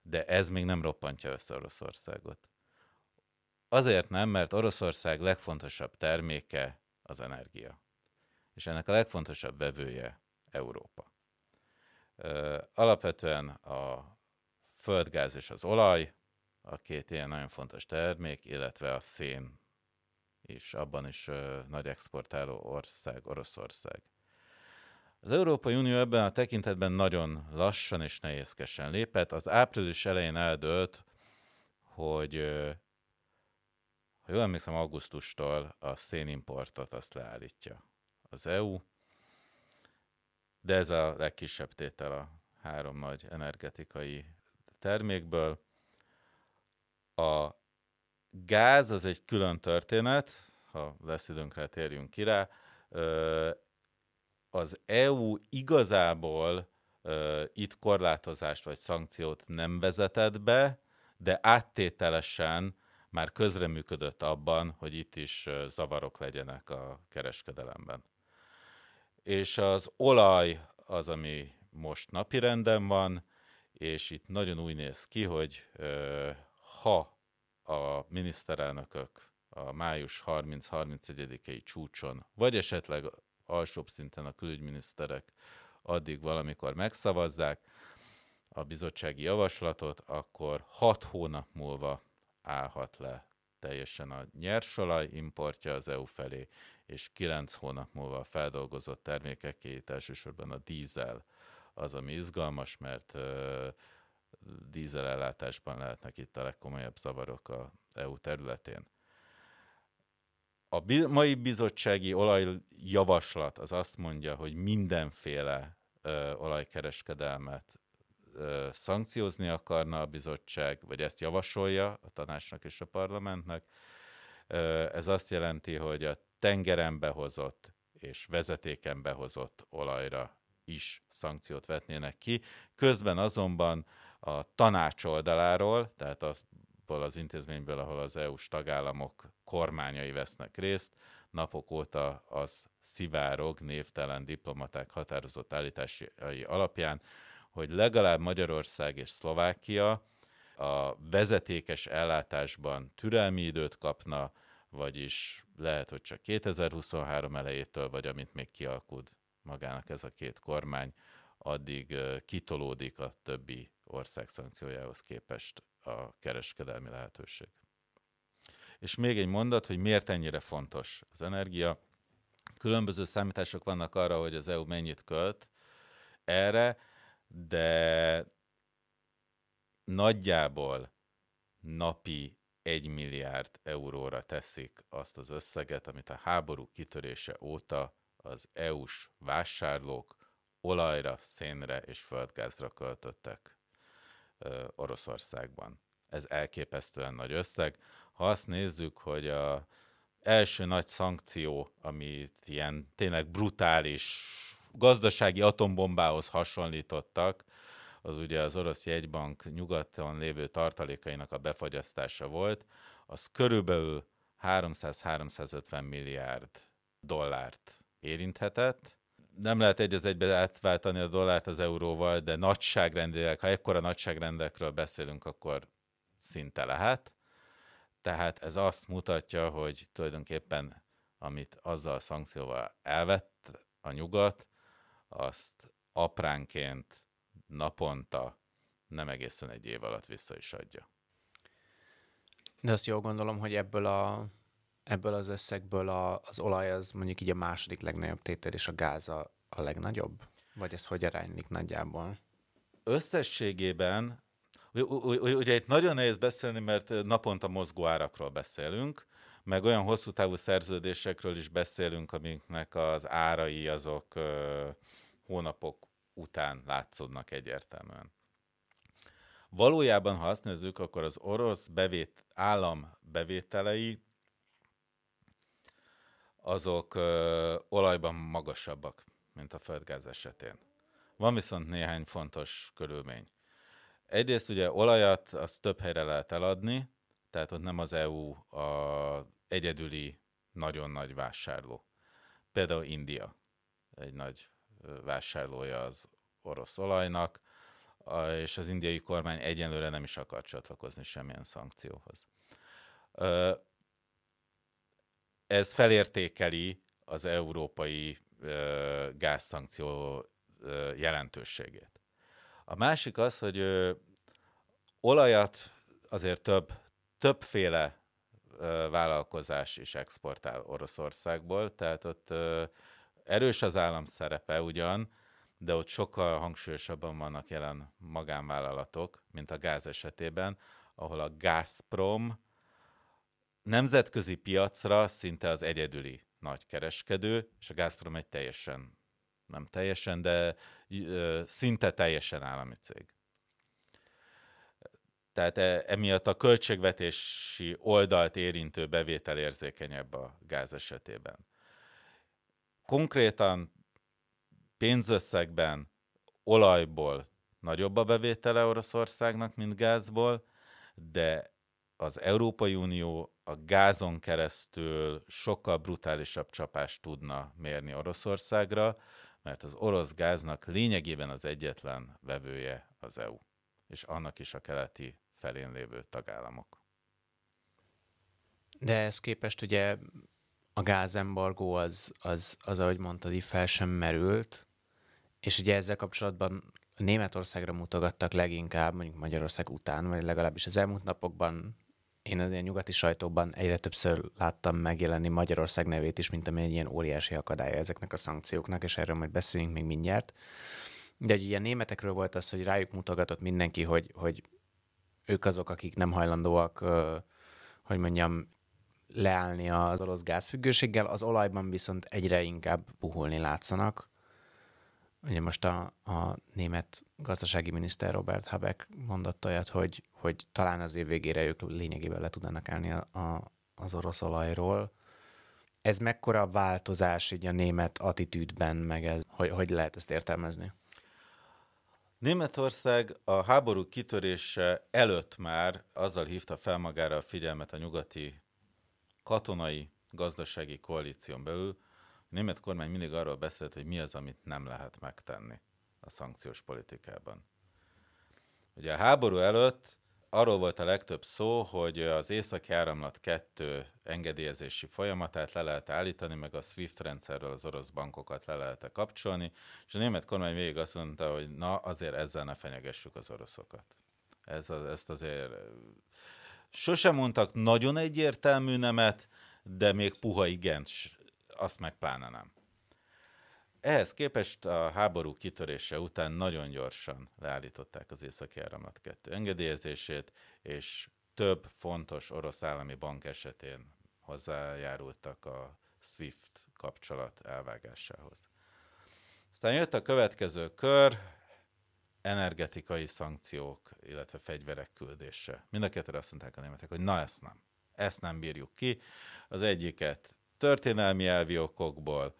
S2: de ez még nem roppantja össze Oroszországot. Azért nem, mert Oroszország legfontosabb terméke az energia. És ennek a legfontosabb vevője Európa. Alapvetően a földgáz és az olaj, a két ilyen nagyon fontos termék, illetve a szén is, abban is ö, nagy exportáló ország, Oroszország. Az Európai Unió ebben a tekintetben nagyon lassan és nehézkesen lépett. Az április elején eldőlt, hogy ö, ha jól emlékszem, augusztustól a szénimportot azt leállítja az EU, de ez a legkisebb tétel a három nagy energetikai termékből. A gáz az egy külön történet, ha lesz időnk rá, térjünk ki rá. Az EU igazából itt korlátozást vagy szankciót nem vezetett be, de áttételesen már közreműködött abban, hogy itt is zavarok legyenek a kereskedelemben. És az olaj az, ami most napi renden van, és itt nagyon úgy néz ki, hogy ha a miniszterelnökök a május 30-31-i csúcson, vagy esetleg alsóbb szinten a külügyminiszterek addig valamikor megszavazzák a bizottsági javaslatot, akkor hat hónap múlva állhat le teljesen a nyersolaj importja az EU felé, és kilenc hónap múlva a feldolgozott termékeké, elsősorban a dízel az, ami izgalmas, mert dízelellátásban lehetnek itt a legkomolyabb zavarok a EU területén. A mai bizottsági olajjavaslat az azt mondja, hogy mindenféle ö, olajkereskedelmet szankciózni akarna a bizottság, vagy ezt javasolja a tanácsnak és a parlamentnek. Ez azt jelenti, hogy a tengeren behozott és vezetéken behozott olajra is szankciót vetnének ki. Közben azonban a tanács oldaláról, tehát azból az intézményből, ahol az EU-s tagállamok kormányai vesznek részt, napok óta az szivárog névtelen diplomaták határozott állításai alapján, hogy legalább Magyarország és Szlovákia a vezetékes ellátásban türelmi időt kapna, vagyis lehet, hogy csak 2023 elejétől, vagy amint még kialkud magának ez a két kormány, addig kitolódik a többi ország szankciójához képest a kereskedelmi lehetőség. És még egy mondat, hogy miért ennyire fontos az energia. Különböző számítások vannak arra, hogy az EU mennyit költ erre de nagyjából napi egy milliárd euróra teszik azt az összeget, amit a háború kitörése óta az EU-s vásárlók olajra, szénre és földgázra költöttek ö, Oroszországban. Ez elképesztően nagy összeg. Ha azt nézzük, hogy a első nagy szankció, amit ilyen tényleg brutális gazdasági atombombához hasonlítottak, az ugye az orosz jegybank nyugaton lévő tartalékainak a befagyasztása volt, az körülbelül 300-350 milliárd dollárt érinthetett. Nem lehet egy az egybe átváltani a dollárt az euróval, de nagyságrendileg, ha ekkora nagyságrendekről beszélünk, akkor szinte lehet. Tehát ez azt mutatja, hogy tulajdonképpen amit azzal a szankcióval elvett a nyugat, azt apránként, naponta, nem egészen egy év alatt vissza is adja. De
S3: azt jól gondolom, hogy ebből, a, ebből az összegből a, az olaj az mondjuk így a második legnagyobb tétel, és a gáz a, a legnagyobb? Vagy ez hogy aránylik nagyjából?
S2: Összességében, ugye itt nagyon nehéz beszélni, mert naponta mozgó árakról beszélünk, meg olyan hosszú távú szerződésekről is beszélünk, amiknek az árai azok hónapok után látszódnak egyértelműen. Valójában, ha azt nézzük, akkor az orosz bevét, állam bevételei azok ö, olajban magasabbak, mint a földgáz esetén. Van viszont néhány fontos körülmény. Egyrészt ugye olajat az több helyre lehet eladni, tehát ott nem az EU a egyedüli nagyon nagy vásárló. Például India egy nagy vásárlója az orosz olajnak, és az indiai kormány egyenlőre nem is akar csatlakozni semmilyen szankcióhoz. Ez felértékeli az európai gázszankció jelentőségét. A másik az, hogy olajat azért több, többféle vállalkozás is exportál Oroszországból, tehát ott Erős az állam szerepe ugyan, de ott sokkal hangsúlyosabban vannak jelen magánvállalatok, mint a gáz esetében, ahol a Gazprom nemzetközi piacra szinte az egyedüli nagy kereskedő, és a Gazprom egy teljesen, nem teljesen, de ö, szinte teljesen állami cég. Tehát e, emiatt a költségvetési oldalt érintő bevétel érzékenyebb a gáz esetében konkrétan pénzösszegben olajból nagyobb a bevétele Oroszországnak, mint gázból, de az Európai Unió a gázon keresztül sokkal brutálisabb csapást tudna mérni Oroszországra, mert az orosz gáznak lényegében az egyetlen vevője az EU, és annak is a keleti felén lévő tagállamok.
S3: De ez képest ugye a gázembargó az, az, az, ahogy mondtad, így fel sem merült, és ugye ezzel kapcsolatban Németországra mutogattak leginkább, mondjuk Magyarország után, vagy legalábbis az elmúlt napokban én az ilyen nyugati sajtóban egyre többször láttam megjelenni Magyarország nevét is, mint ami egy ilyen óriási akadálya ezeknek a szankcióknak, és erről majd beszélünk még mindjárt. De egy ilyen németekről volt az, hogy rájuk mutogatott mindenki, hogy, hogy ők azok, akik nem hajlandóak, hogy mondjam, leállni az orosz gázfüggőséggel, az olajban viszont egyre inkább puhulni látszanak. Ugye most a, a német gazdasági miniszter Robert Habeck mondott olyat, hogy, hogy talán az év végére ők lényegében le tudnának állni a, a, az orosz olajról. Ez mekkora változás így a német attitűdben, meg ez, hogy, hogy lehet ezt értelmezni?
S2: Németország a háború kitörése előtt már azzal hívta fel magára a figyelmet a nyugati katonai gazdasági koalíción belül a német kormány mindig arról beszélt, hogy mi az, amit nem lehet megtenni a szankciós politikában. Ugye a háború előtt arról volt a legtöbb szó, hogy az északi áramlat kettő engedélyezési folyamatát le lehet állítani, meg a SWIFT rendszerrel az orosz bankokat le lehet -e kapcsolni, és a német kormány végig azt mondta, hogy na, azért ezzel ne fenyegessük az oroszokat. Ez, ezt azért Sosem mondtak nagyon egyértelmű nemet, de még puha igen, azt meg pláne nem. Ehhez képest a háború kitörése után nagyon gyorsan leállították az északi áramlat 2 engedélyezését, és több fontos orosz állami bank esetén hozzájárultak a SWIFT kapcsolat elvágásához. Aztán jött a következő kör, energetikai szankciók, illetve fegyverek küldése. Mind a kettőre azt mondták a németek, hogy na ezt nem. Ezt nem bírjuk ki. Az egyiket történelmi elvi okokból,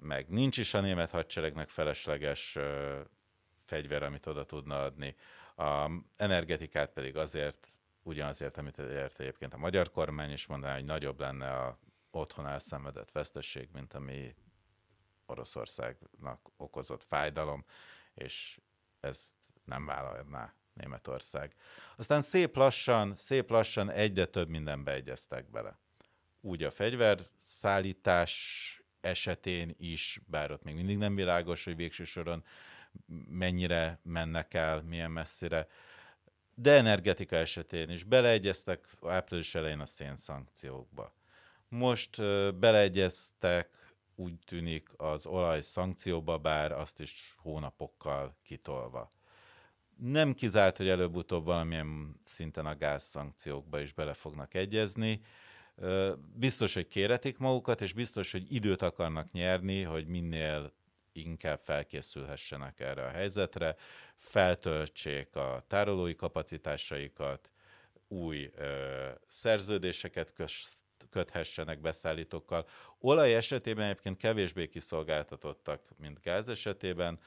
S2: meg nincs is a német hadseregnek felesleges ö, fegyver, amit oda tudna adni. A energetikát pedig azért, ugyanazért, amit ért egyébként a magyar kormány is mondaná, hogy nagyobb lenne a otthon elszenvedett vesztesség, mint ami Oroszországnak okozott fájdalom, és ezt nem vállalná Németország. Aztán szép lassan, szép lassan egyre több mindenbe egyeztek bele. Úgy a fegyverszállítás esetén is, bár ott még mindig nem világos, hogy végső soron mennyire mennek el, milyen messzire, de energetika esetén is beleegyeztek április elején a szénszankciókba. Most beleegyeztek úgy tűnik az olaj szankcióba, bár azt is hónapokkal kitolva. Nem kizárt, hogy előbb-utóbb valamilyen szinten a gáz szankciókba is bele fognak egyezni. Biztos, hogy kéretik magukat, és biztos, hogy időt akarnak nyerni, hogy minél inkább felkészülhessenek erre a helyzetre, feltöltsék a tárolói kapacitásaikat, új ö, szerződéseket kös, köthessenek beszállítókkal. Olaj esetében egyébként kevésbé kiszolgáltatottak, mint gáz esetében.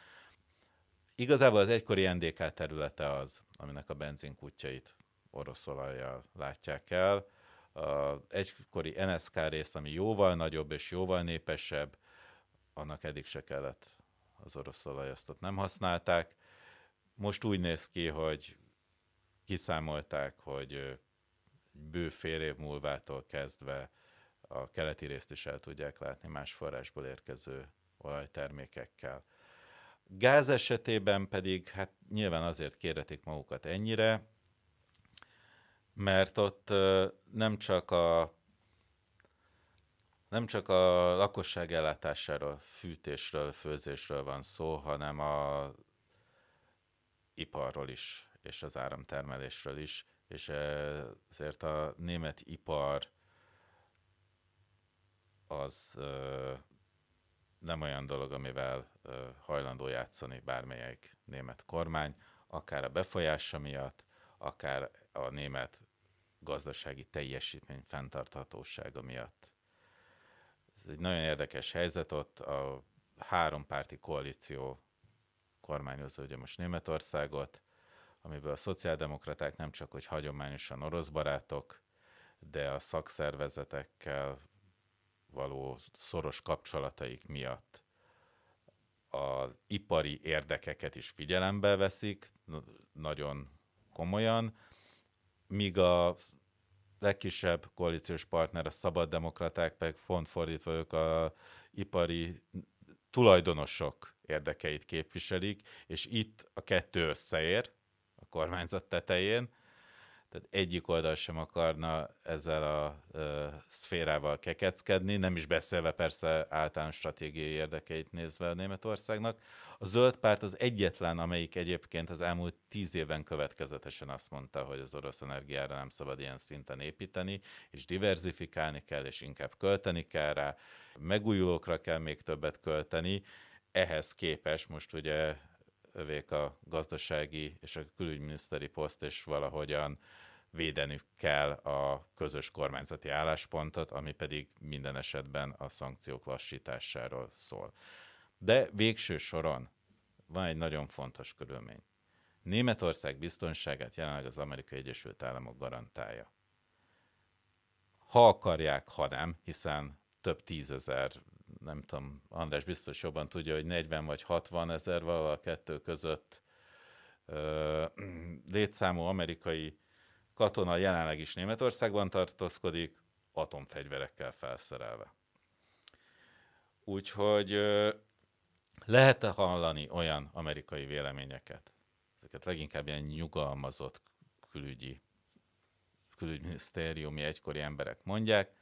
S2: Igazából az egykori NDK területe az, aminek a benzinkutyait orosz olajjal látják el. A egykori NSK rész, ami jóval nagyobb és jóval népesebb, annak eddig se kellett az orosz olaj, azt ott nem használták. Most úgy néz ki, hogy kiszámolták, hogy bő fél év múlvától kezdve a keleti részt is el tudják látni más forrásból érkező olajtermékekkel. Gáz esetében pedig hát nyilván azért kérhetik magukat ennyire, mert ott nem csak a nem csak a lakosság ellátásáról, fűtésről, főzésről van szó, hanem a iparról is, és az áramtermelésről is, és ezért a német ipar az nem olyan dolog, amivel hajlandó játszani bármelyik német kormány, akár a befolyása miatt, akár a német gazdasági teljesítmény fenntarthatósága miatt. Ez egy nagyon érdekes helyzet, ott a hárompárti koalíció kormányozza ugye most Németországot, amiből a szociáldemokraták nem csak, hogy hagyományosan orosz barátok, de a szakszervezetekkel való szoros kapcsolataik miatt az ipari érdekeket is figyelembe veszik, nagyon komolyan, míg a legkisebb koalíciós partner, a szabaddemokraták, pedig font fordítva ők a ipari tulajdonosok érdekeit képviselik, és itt a kettő összeér, kormányzat tetején, tehát egyik oldal sem akarna ezzel a ö, szférával kekeckedni, nem is beszélve persze általános stratégiai érdekeit nézve a Németországnak. A zöld párt az egyetlen, amelyik egyébként az elmúlt tíz évben következetesen azt mondta, hogy az orosz energiára nem szabad ilyen szinten építeni, és diversifikálni kell, és inkább költeni kell rá, megújulókra kell még többet költeni, ehhez képest most ugye övék a gazdasági és a külügyminiszteri poszt, és valahogyan védenük kell a közös kormányzati álláspontot, ami pedig minden esetben a szankciók lassításáról szól. De végső soron van egy nagyon fontos körülmény. Németország biztonságát jelenleg az Amerikai Egyesült Államok garantálja. Ha akarják, ha nem, hiszen több tízezer nem tudom, András biztos jobban tudja, hogy 40 vagy 60 ezer, valahol a kettő között ö, létszámú amerikai katona jelenleg is Németországban tartózkodik, atomfegyverekkel felszerelve. Úgyhogy lehet -e hallani olyan amerikai véleményeket? Ezeket leginkább ilyen nyugalmazott külügyi, külügyminisztériumi egykori emberek mondják,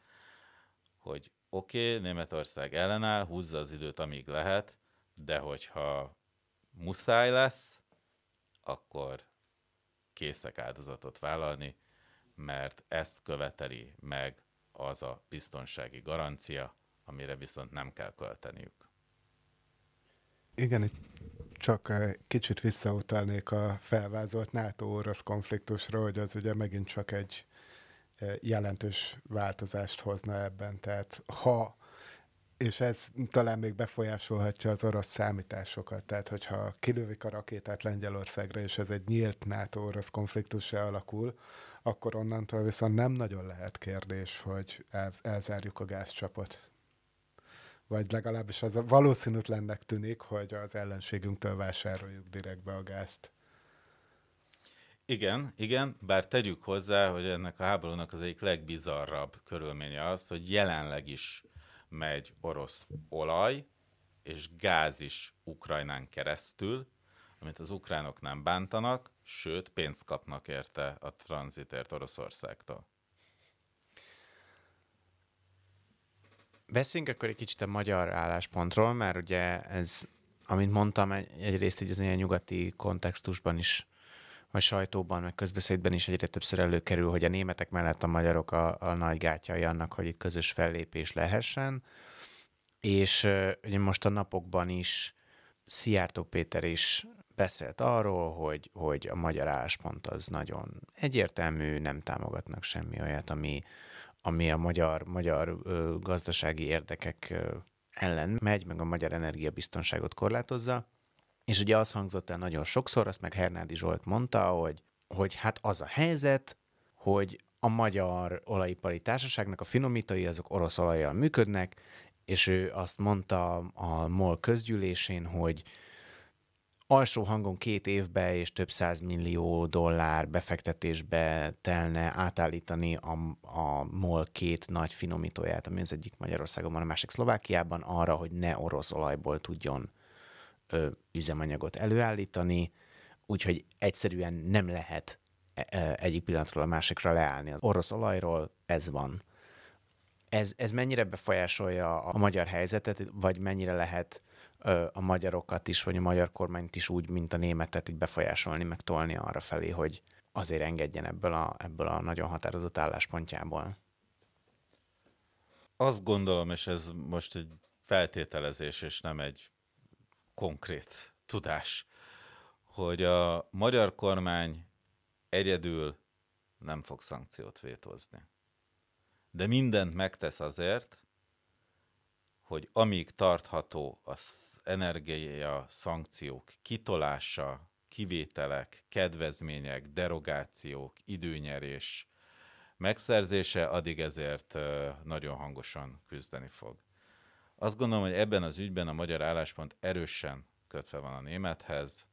S2: hogy Oké, okay, Németország ellenáll, húzza az időt, amíg lehet, de hogyha muszáj lesz, akkor készek áldozatot vállalni, mert ezt követeli meg az a biztonsági garancia, amire viszont nem kell költeniük.
S1: Igen, itt csak eh, kicsit visszautalnék a felvázolt NATO-orosz konfliktusra, hogy az ugye megint csak egy jelentős változást hozna ebben. Tehát ha, és ez talán még befolyásolhatja az orosz számításokat, tehát hogyha kilövik a rakétát Lengyelországra, és ez egy nyílt NATO-orosz konfliktusra alakul, akkor onnantól viszont nem nagyon lehet kérdés, hogy el, elzárjuk a gázcsapot. Vagy legalábbis az valószínűtlennek tűnik, hogy az ellenségünktől vásároljuk direktbe a gázt.
S2: Igen, igen, bár tegyük hozzá, hogy ennek a háborúnak az egyik legbizarrabb körülménye az, hogy jelenleg is megy orosz olaj és gáz is Ukrajnán keresztül, amit az ukránok nem bántanak, sőt pénzt kapnak érte a tranzitért Oroszországtól.
S3: Beszéljünk akkor egy kicsit a magyar álláspontról, mert ugye ez, amint mondtam, egyrészt egy ilyen nyugati kontextusban is a sajtóban, meg közbeszédben is egyre többször előkerül, hogy a németek mellett a magyarok a, a nagy gátjai annak, hogy itt közös fellépés lehessen. És ugye most a napokban is Szijjártó Péter is beszélt arról, hogy, hogy a magyar álláspont az nagyon egyértelmű, nem támogatnak semmi olyat, ami, ami a magyar, magyar ö, gazdasági érdekek ö, ellen megy, meg a magyar energiabiztonságot korlátozza. És ugye az hangzott el nagyon sokszor, azt meg Hernádi Zsolt mondta, hogy, hogy hát az a helyzet, hogy a magyar olajipari társaságnak a finomítói azok orosz olajjal működnek, és ő azt mondta a MOL közgyűlésén, hogy alsó hangon két évbe és több száz millió dollár befektetésbe telne átállítani a, a MOL két nagy finomítóját, ami az egyik Magyarországon van, a másik Szlovákiában, arra, hogy ne orosz olajból tudjon ö, üzemanyagot előállítani, úgyhogy egyszerűen nem lehet e, e, egyik pillanatról a másikra leállni. Az orosz olajról ez van. Ez, ez mennyire befolyásolja a magyar helyzetet, vagy mennyire lehet ö, a magyarokat is, vagy a magyar kormányt is úgy, mint a németet így befolyásolni, meg tolni arra felé, hogy azért engedjen ebből a, ebből a nagyon határozott álláspontjából?
S2: Azt gondolom, és ez most egy feltételezés, és nem egy konkrét tudás, hogy a magyar kormány egyedül nem fog szankciót vétózni. De mindent megtesz azért, hogy amíg tartható az energia szankciók kitolása, kivételek, kedvezmények, derogációk, időnyerés megszerzése, addig ezért nagyon hangosan küzdeni fog. Azt gondolom, hogy ebben az ügyben a magyar álláspont erősen kötve van a némethez,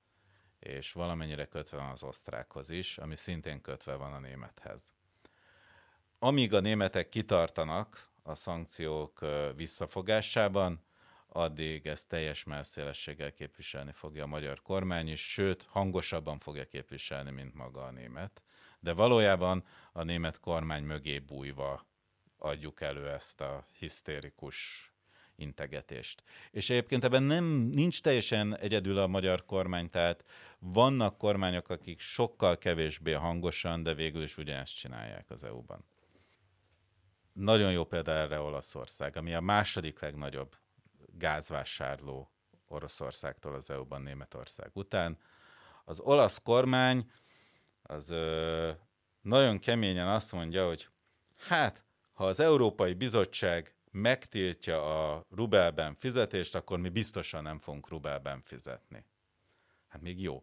S2: és valamennyire kötve van az osztrákhoz is, ami szintén kötve van a némethez. Amíg a németek kitartanak a szankciók visszafogásában, addig ezt teljes merszélességgel képviselni fogja a magyar kormány is, sőt, hangosabban fogja képviselni, mint maga a német. De valójában a német kormány mögé bújva adjuk elő ezt a hisztérikus integetést. És egyébként ebben nem, nincs teljesen egyedül a magyar kormány, tehát vannak kormányok, akik sokkal kevésbé hangosan, de végül is ugyanezt csinálják az EU-ban. Nagyon jó példa erre Olaszország, ami a második legnagyobb gázvásárló Oroszországtól az EU-ban Németország után. Az olasz kormány az ö, nagyon keményen azt mondja, hogy hát, ha az Európai Bizottság megtiltja a rubelben fizetést, akkor mi biztosan nem fogunk rubelben fizetni. Hát még jó.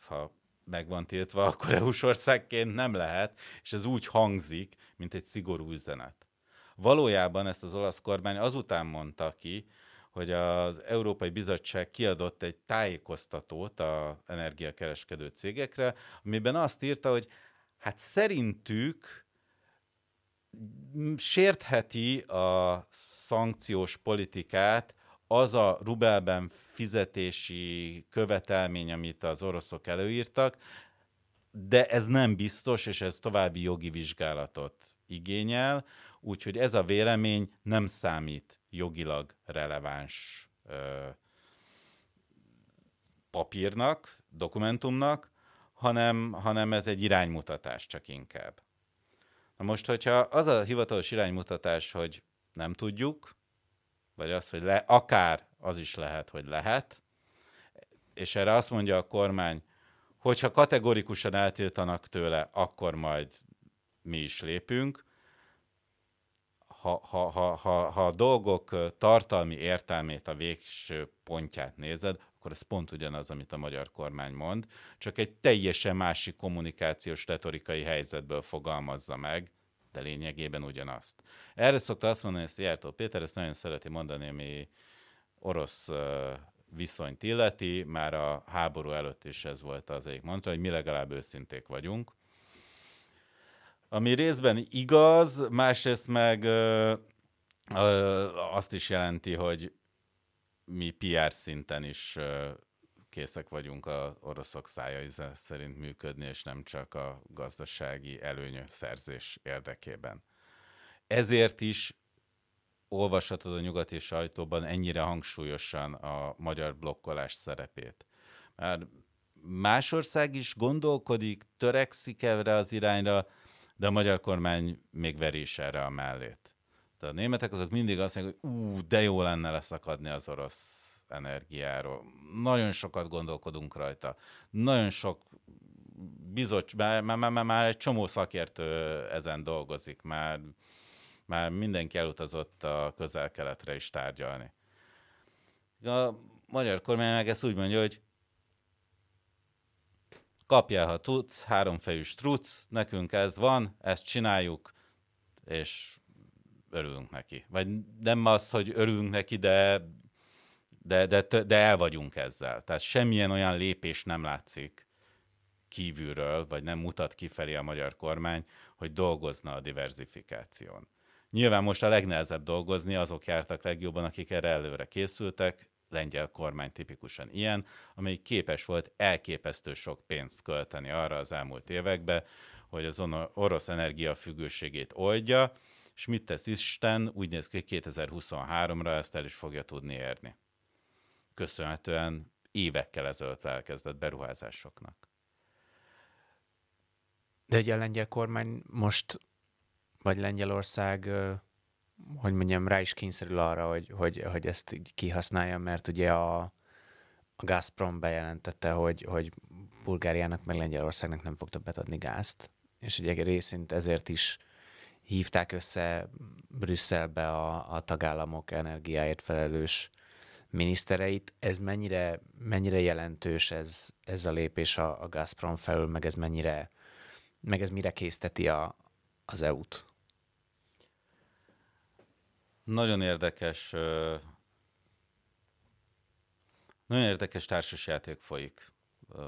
S2: Ha meg van tiltva, akkor EU-s országként nem lehet, és ez úgy hangzik, mint egy szigorú üzenet. Valójában ezt az olasz kormány azután mondta ki, hogy az Európai Bizottság kiadott egy tájékoztatót az energiakereskedő cégekre, amiben azt írta, hogy hát szerintük sértheti a szankciós politikát az a rubelben fizetési követelmény, amit az oroszok előírtak, de ez nem biztos, és ez további jogi vizsgálatot igényel, úgyhogy ez a vélemény nem számít jogilag releváns ö, papírnak, dokumentumnak, hanem, hanem ez egy iránymutatás csak inkább. Na most, hogyha az a hivatalos iránymutatás, hogy nem tudjuk, vagy az, hogy le, akár az is lehet, hogy lehet, és erre azt mondja a kormány, hogyha kategorikusan eltiltanak tőle, akkor majd mi is lépünk. Ha, ha, ha, ha, ha a dolgok tartalmi értelmét a végső pontját nézed, akkor ez pont ugyanaz, amit a magyar kormány mond, csak egy teljesen másik kommunikációs retorikai helyzetből fogalmazza meg, de lényegében ugyanazt. Erre szokta azt mondani, ezt Jártó Péter, ezt nagyon szereti mondani, ami orosz viszonyt illeti, már a háború előtt is ez volt az egyik mantra, hogy mi legalább őszinték vagyunk. Ami részben igaz, másrészt meg ö, ö, azt is jelenti, hogy mi PR szinten is készek vagyunk a oroszok szája szerint működni, és nem csak a gazdasági szerzés érdekében. Ezért is olvashatod a nyugati sajtóban ennyire hangsúlyosan a magyar blokkolás szerepét. Mert más ország is gondolkodik, törekszik erre az irányra, de a magyar kormány még veri is erre a mellét. Tehát a németek azok mindig azt mondják, hogy ú, de jó lenne leszakadni az orosz energiáról. Nagyon sokat gondolkodunk rajta. Nagyon sok bizocs, már, már, már, már egy csomó szakértő ezen dolgozik, már, már mindenki elutazott a közel-keletre is tárgyalni. A magyar kormány meg ezt úgy mondja, hogy kapjál, ha tudsz, háromfejű struc, nekünk ez van, ezt csináljuk, és örülünk neki. Vagy nem az, hogy örülünk neki, de, de, de, de el vagyunk ezzel. Tehát semmilyen olyan lépés nem látszik kívülről, vagy nem mutat kifelé a magyar kormány, hogy dolgozna a diversifikáción. Nyilván most a legnehezebb dolgozni, azok jártak legjobban, akik erre előre készültek, lengyel kormány tipikusan ilyen, amely képes volt elképesztő sok pénzt költeni arra az elmúlt években, hogy az orosz energiafüggőségét oldja, és mit tesz Isten, úgy néz ki, 2023-ra ezt el is fogja tudni érni. Köszönhetően évekkel ezelőtt elkezdett beruházásoknak.
S3: De ugye a lengyel kormány most, vagy Lengyelország, hogy mondjam, rá is kényszerül arra, hogy, hogy, hogy ezt így kihasználja, mert ugye a, a Gazprom bejelentette, hogy, hogy Bulgáriának meg Lengyelországnak nem fog többet adni gázt, és egy részint ezért is hívták össze Brüsszelbe a, a tagállamok energiáért felelős minisztereit. Ez mennyire, mennyire jelentős ez, ez a lépés a, a Gazprom felül, meg ez mennyire, meg ez mire készteti a, az EU-t?
S2: Nagyon érdekes nagyon érdekes társasjáték folyik,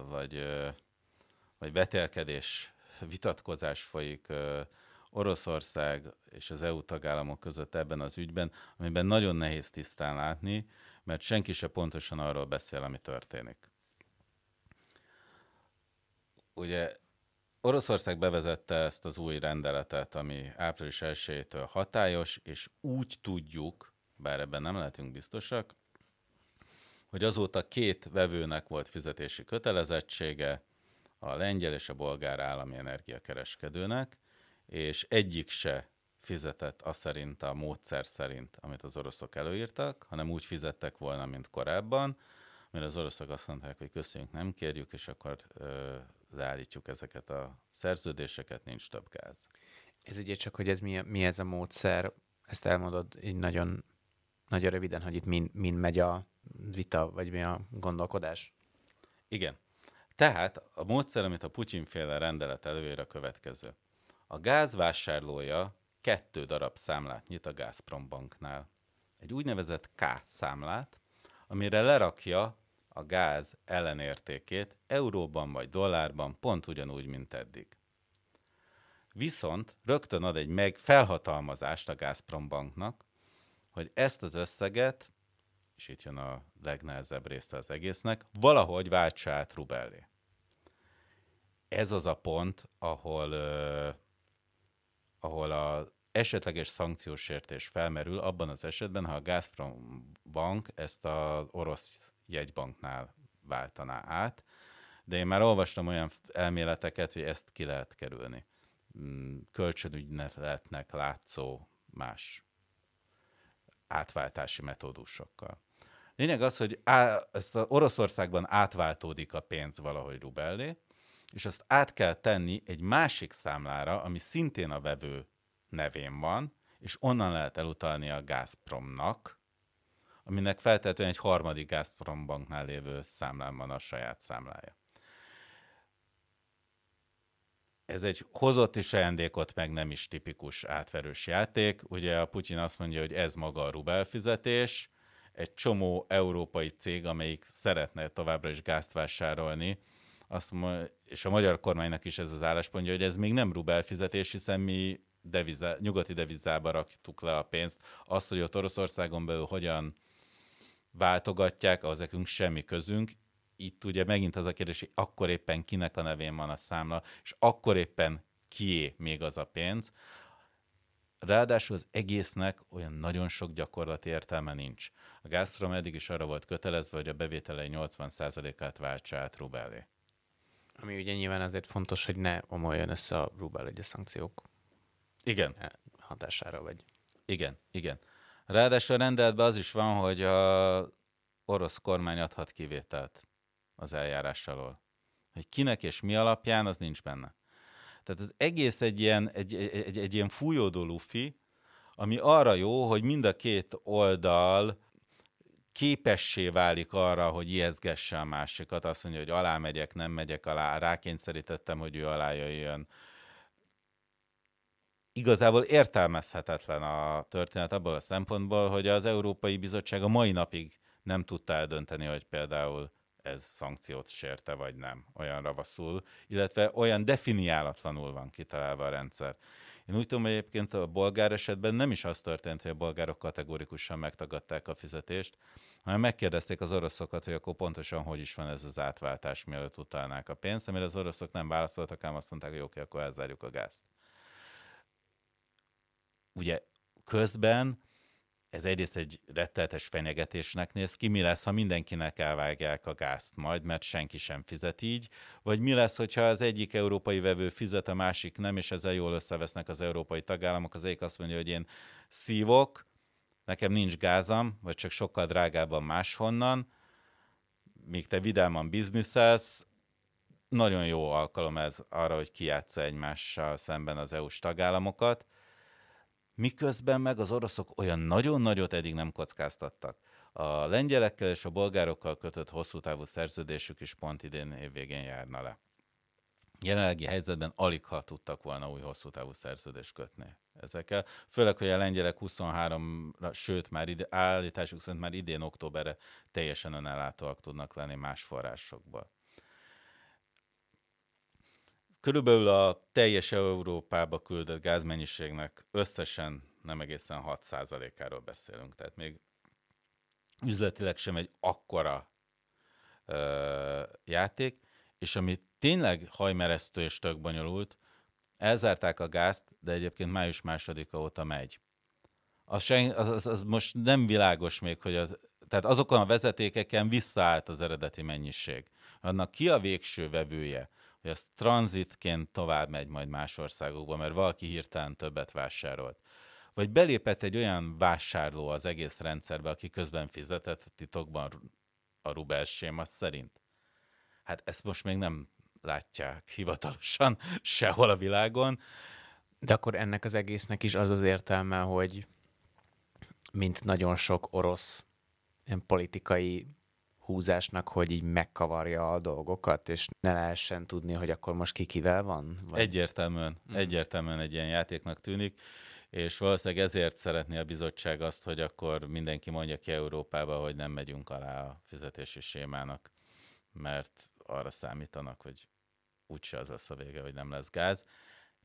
S2: vagy, vagy betelkedés, vitatkozás folyik Oroszország és az EU tagállamok között ebben az ügyben, amiben nagyon nehéz tisztán látni, mert senki se pontosan arról beszél, ami történik. Ugye Oroszország bevezette ezt az új rendeletet, ami április 1 hatályos, és úgy tudjuk, bár ebben nem lehetünk biztosak, hogy azóta két vevőnek volt fizetési kötelezettsége, a lengyel és a bolgár állami energiakereskedőnek, és egyik se fizetett a szerint, a módszer szerint, amit az oroszok előírtak, hanem úgy fizettek volna, mint korábban, mert az oroszok azt mondták, hogy köszönjük, nem kérjük, és akkor ö, leállítjuk ezeket a szerződéseket, nincs több gáz. Ez ugye csak, hogy ez mi, mi
S3: ez a módszer, ezt elmondod így nagyon, nagyon röviden, hogy itt min, min megy a
S2: vita, vagy mi a gondolkodás? Igen. Tehát a módszer, amit a Putyin féle rendelet előír a következő. A gáz vásárlója kettő darab számlát nyit a Gazprom banknál. Egy úgynevezett K számlát, amire lerakja a gáz ellenértékét euróban vagy dollárban, pont ugyanúgy, mint eddig. Viszont rögtön ad egy meg felhatalmazást a Gazprom banknak, hogy ezt az összeget, és itt jön a legnehezebb része az egésznek, valahogy váltsa át rubellé. Ez az a pont, ahol ö, ahol a esetleges szankciós sértés felmerül abban az esetben, ha a Gazprom bank ezt az orosz jegybanknál váltaná át, de én már olvastam olyan elméleteket, hogy ezt ki lehet kerülni. Mm, Kölcsönügyletnek látszó más átváltási metódusokkal. Lényeg az, hogy á, ezt a Oroszországban átváltódik a pénz valahogy rubellé, és azt át kell tenni egy másik számlára, ami szintén a vevő nevén van, és onnan lehet elutalni a Gazpromnak, aminek feltétlenül egy harmadik Gazprom banknál lévő számlán van a saját számlája. Ez egy hozott is ajándékot, meg nem is tipikus átverős játék. Ugye a Putyin azt mondja, hogy ez maga a rubel fizetés, egy csomó európai cég, amelyik szeretne továbbra is gázt vásárolni, azt ma, és a magyar kormánynak is ez az álláspontja, hogy ez még nem rubel fizetés, hiszen mi devizá, nyugati devizába raktuk le a pénzt. Azt, hogy ott Oroszországon belül hogyan váltogatják, az nekünk semmi közünk. Itt ugye megint az a kérdés, hogy akkor éppen kinek a nevén van a számla, és akkor éppen kié még az a pénz. Ráadásul az egésznek olyan nagyon sok gyakorlati értelme nincs. A Gazprom eddig is arra volt kötelezve, hogy a bevételei 80%-át váltsa át Rubelé. Ami ugye nyilván azért fontos, hogy ne omoljon össze a rubel, egy szankciók igen. E, hatására vagy. Igen, igen. Ráadásul rendeletben az is van, hogy a orosz kormány adhat kivételt az eljárás alól. Hogy kinek és mi alapján, az nincs benne. Tehát az egész egy ilyen, egy, egy, egy, egy ilyen fújódó lufi, ami arra jó, hogy mind a két oldal képessé válik arra, hogy ijeszgesse a másikat, azt mondja, hogy alá megyek, nem megyek alá, rákényszerítettem, hogy ő alá jöjjön. Igazából értelmezhetetlen a történet abból a szempontból, hogy az Európai Bizottság a mai napig nem tudta eldönteni, hogy például ez szankciót sérte, vagy nem, olyan ravaszul, illetve olyan definiálatlanul van kitalálva a rendszer. Én úgy tudom, hogy egyébként a bolgár esetben nem is az történt, hogy a bolgárok kategórikusan megtagadták a fizetést, hanem megkérdezték az oroszokat, hogy akkor pontosan hogy is van ez az átváltás, mielőtt utalnák a pénzt, amire az oroszok nem válaszoltak, ám azt mondták, hogy oké, okay, akkor elzárjuk a gázt. Ugye közben ez egyrészt egy retteltes fenyegetésnek néz ki, mi lesz, ha mindenkinek elvágják a gázt majd, mert senki sem fizet így, vagy mi lesz, hogyha az egyik európai vevő fizet, a másik nem, és ezzel jól összevesznek az európai tagállamok, az egyik azt mondja, hogy én szívok, nekem nincs gázam, vagy csak sokkal drágábban máshonnan, míg te vidáman bizniszelsz, nagyon jó alkalom ez arra, hogy kijátsza egymással szemben az EU-s tagállamokat, miközben meg az oroszok olyan nagyon nagyot eddig nem kockáztattak. A lengyelekkel és a bolgárokkal kötött hosszú távú szerződésük is pont idén évvégén járna le jelenlegi helyzetben alig ha tudtak volna új hosszú távú szerződést kötni ezekkel. Főleg, hogy a lengyelek 23-ra, sőt már ide, állításuk szerint már idén októberre teljesen önellátóak tudnak lenni más forrásokból. Körülbelül a teljes Európába küldött gázmennyiségnek összesen nem egészen 6%-áról beszélünk, tehát még üzletileg sem egy akkora ö, játék és ami tényleg hajmeresztő és tök bonyolult, elzárták a gázt, de egyébként május másodika óta megy. Az, sen, az, az, az most nem világos még, hogy az, tehát azokon a vezetékeken visszaállt az eredeti mennyiség. Annak ki a végső vevője, hogy az tranzitként tovább megy majd más országokba, mert valaki hirtelen többet vásárolt. Vagy belépett egy olyan vásárló az egész rendszerbe, aki közben fizetett titokban a rubelséma szerint. Hát ezt most még nem látják hivatalosan sehol a világon. De akkor ennek az egésznek is az az
S3: értelme, hogy mint nagyon sok orosz politikai húzásnak, hogy így megkavarja a dolgokat, és ne lehessen tudni, hogy akkor most ki kivel van? Vagy?
S2: Egyértelműen, mm. egyértelműen egy ilyen játéknak tűnik, és valószínűleg ezért szeretné a bizottság azt, hogy akkor mindenki mondja ki Európába, hogy nem megyünk alá a fizetési sémának, mert arra számítanak, hogy úgyse az lesz a vége, hogy nem lesz gáz.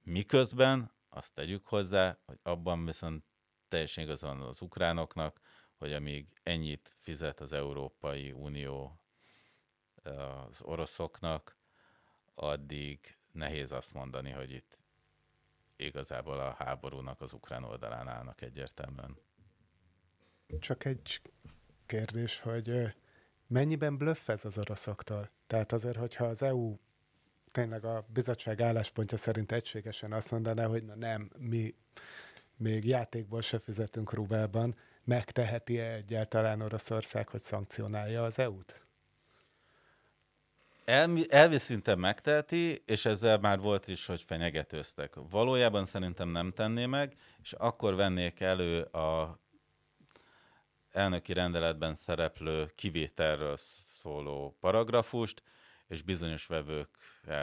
S2: Miközben azt tegyük hozzá, hogy abban viszont teljesen igazán az ukránoknak, hogy amíg ennyit fizet az Európai Unió eh, az oroszoknak, addig nehéz azt mondani, hogy itt igazából a háborúnak az ukrán oldalán állnak egyértelműen.
S1: Csak egy kérdés, hogy eh, Mennyiben blöff ez az oroszoktól? Tehát azért, hogyha az EU tényleg a bizottság álláspontja szerint egységesen azt mondaná, hogy na nem, mi még játékból se fizetünk Rubelban, megteheti-e egyáltalán Oroszország, hogy szankcionálja az EU-t?
S2: El, elvi szinten megteheti, és ezzel már volt is, hogy fenyegetőztek. Valójában szerintem nem tenné meg, és akkor vennék elő a elnöki rendeletben szereplő kivételről szóló paragrafust, és bizonyos vevők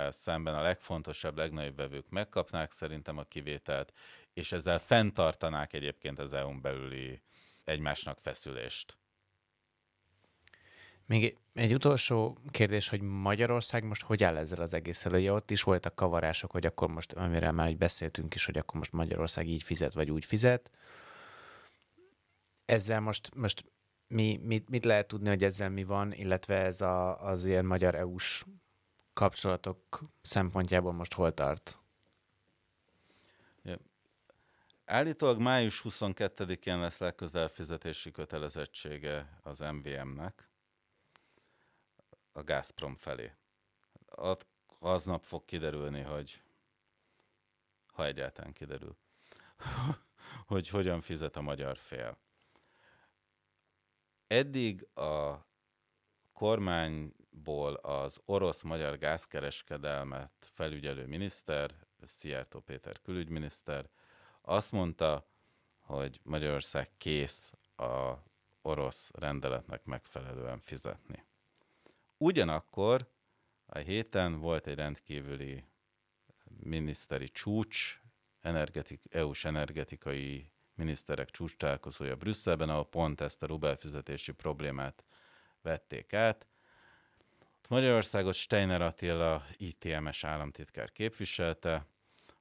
S2: szemben a legfontosabb, legnagyobb vevők megkapnák szerintem a kivételt, és ezzel fenntartanák egyébként az EU-n belüli egymásnak feszülést.
S3: Még egy utolsó kérdés, hogy Magyarország most hogy áll ezzel az egész Ugye ott is voltak kavarások, hogy akkor most, amiről már egy beszéltünk is, hogy akkor most Magyarország így fizet, vagy úgy fizet. Ezzel most, most mi, mit, mit lehet tudni, hogy ezzel mi van, illetve ez a, az ilyen magyar EU-s kapcsolatok szempontjából most hol tart?
S2: Állítólag május 22-én lesz legközelebb fizetési kötelezettsége az MVM-nek a Gazprom felé. Aznap fog kiderülni, hogy ha egyáltalán kiderül, hogy hogyan fizet a magyar fél eddig a kormányból az orosz-magyar gázkereskedelmet felügyelő miniszter, Szijjártó Péter külügyminiszter, azt mondta, hogy Magyarország kész a orosz rendeletnek megfelelően fizetni. Ugyanakkor a héten volt egy rendkívüli miniszteri csúcs, energetik, EU-s energetikai miniszterek csúcstálkozója Brüsszelben, ahol pont ezt a fizetési problémát vették át. Magyarországot Steiner Attila ITMS államtitkár képviselte,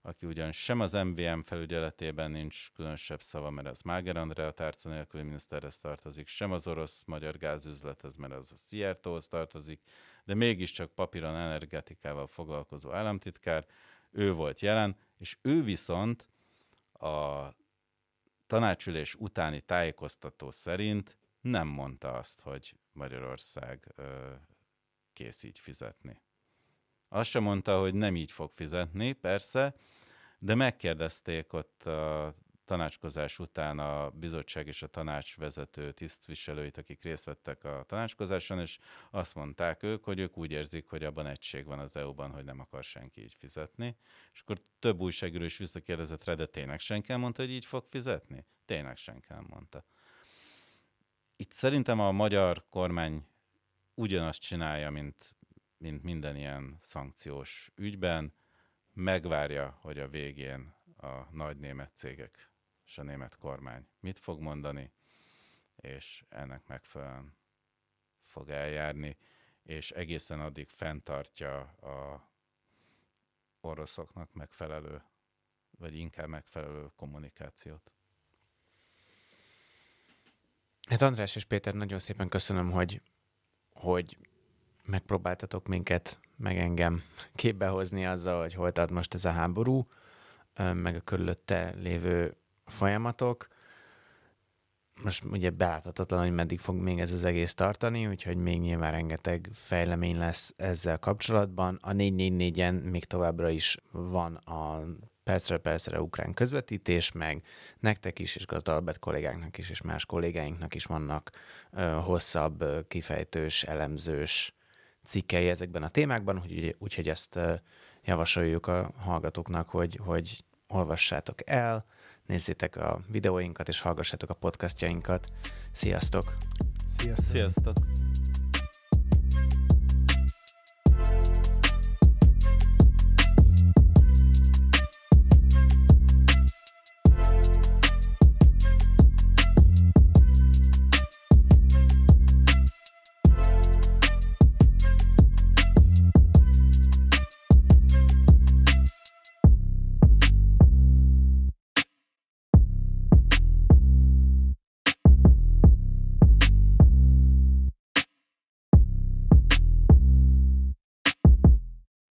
S2: aki ugyan sem az MVM felügyeletében nincs különösebb szava, mert az Máger Andrea tárca nélküli miniszterhez tartozik, sem az orosz-magyar gázüzlethez, mert az a Szijjártóhoz tartozik, de mégiscsak papíron energetikával foglalkozó államtitkár, ő volt jelen, és ő viszont a tanácsülés utáni tájékoztató szerint nem mondta azt, hogy Magyarország ö, kész így fizetni. Azt sem mondta, hogy nem így fog fizetni, persze, de megkérdezték ott a tanácskozás után a bizottság és a tanács vezető tisztviselőit, akik részt vettek a tanácskozáson, és azt mondták ők, hogy ők úgy érzik, hogy abban egység van az EU-ban, hogy nem akar senki így fizetni. És akkor több újságíró is visszakérdezett rá, de tényleg senki mondta, hogy így fog fizetni? Tényleg senki mondta. Itt szerintem a magyar kormány ugyanazt csinálja, mint, mint minden ilyen szankciós ügyben, megvárja, hogy a végén a nagy német cégek és a német kormány mit fog mondani, és ennek megfelelően fog eljárni, és egészen addig fenntartja a oroszoknak megfelelő, vagy inkább megfelelő kommunikációt.
S3: Hát András és Péter, nagyon szépen köszönöm, hogy, hogy megpróbáltatok minket, meg engem képbe hozni azzal, hogy hol tart most ez a háború, meg a körülötte lévő folyamatok. Most ugye beláthatatlan, hogy meddig fog még ez az egész tartani, úgyhogy még nyilván rengeteg fejlemény lesz ezzel kapcsolatban. A 444-en még továbbra is van a percre percre ukrán közvetítés, meg nektek is, és gazda Albert is, és más kollégáinknak is vannak ö, hosszabb, ö, kifejtős, elemzős cikkei ezekben a témákban, úgyhogy, úgyhogy ezt ö, javasoljuk a hallgatóknak, hogy, hogy olvassátok el, nézzétek a videóinkat és hallgassátok a podcastjainkat. Sziasztok!
S2: Sziasztok! Sziasztok.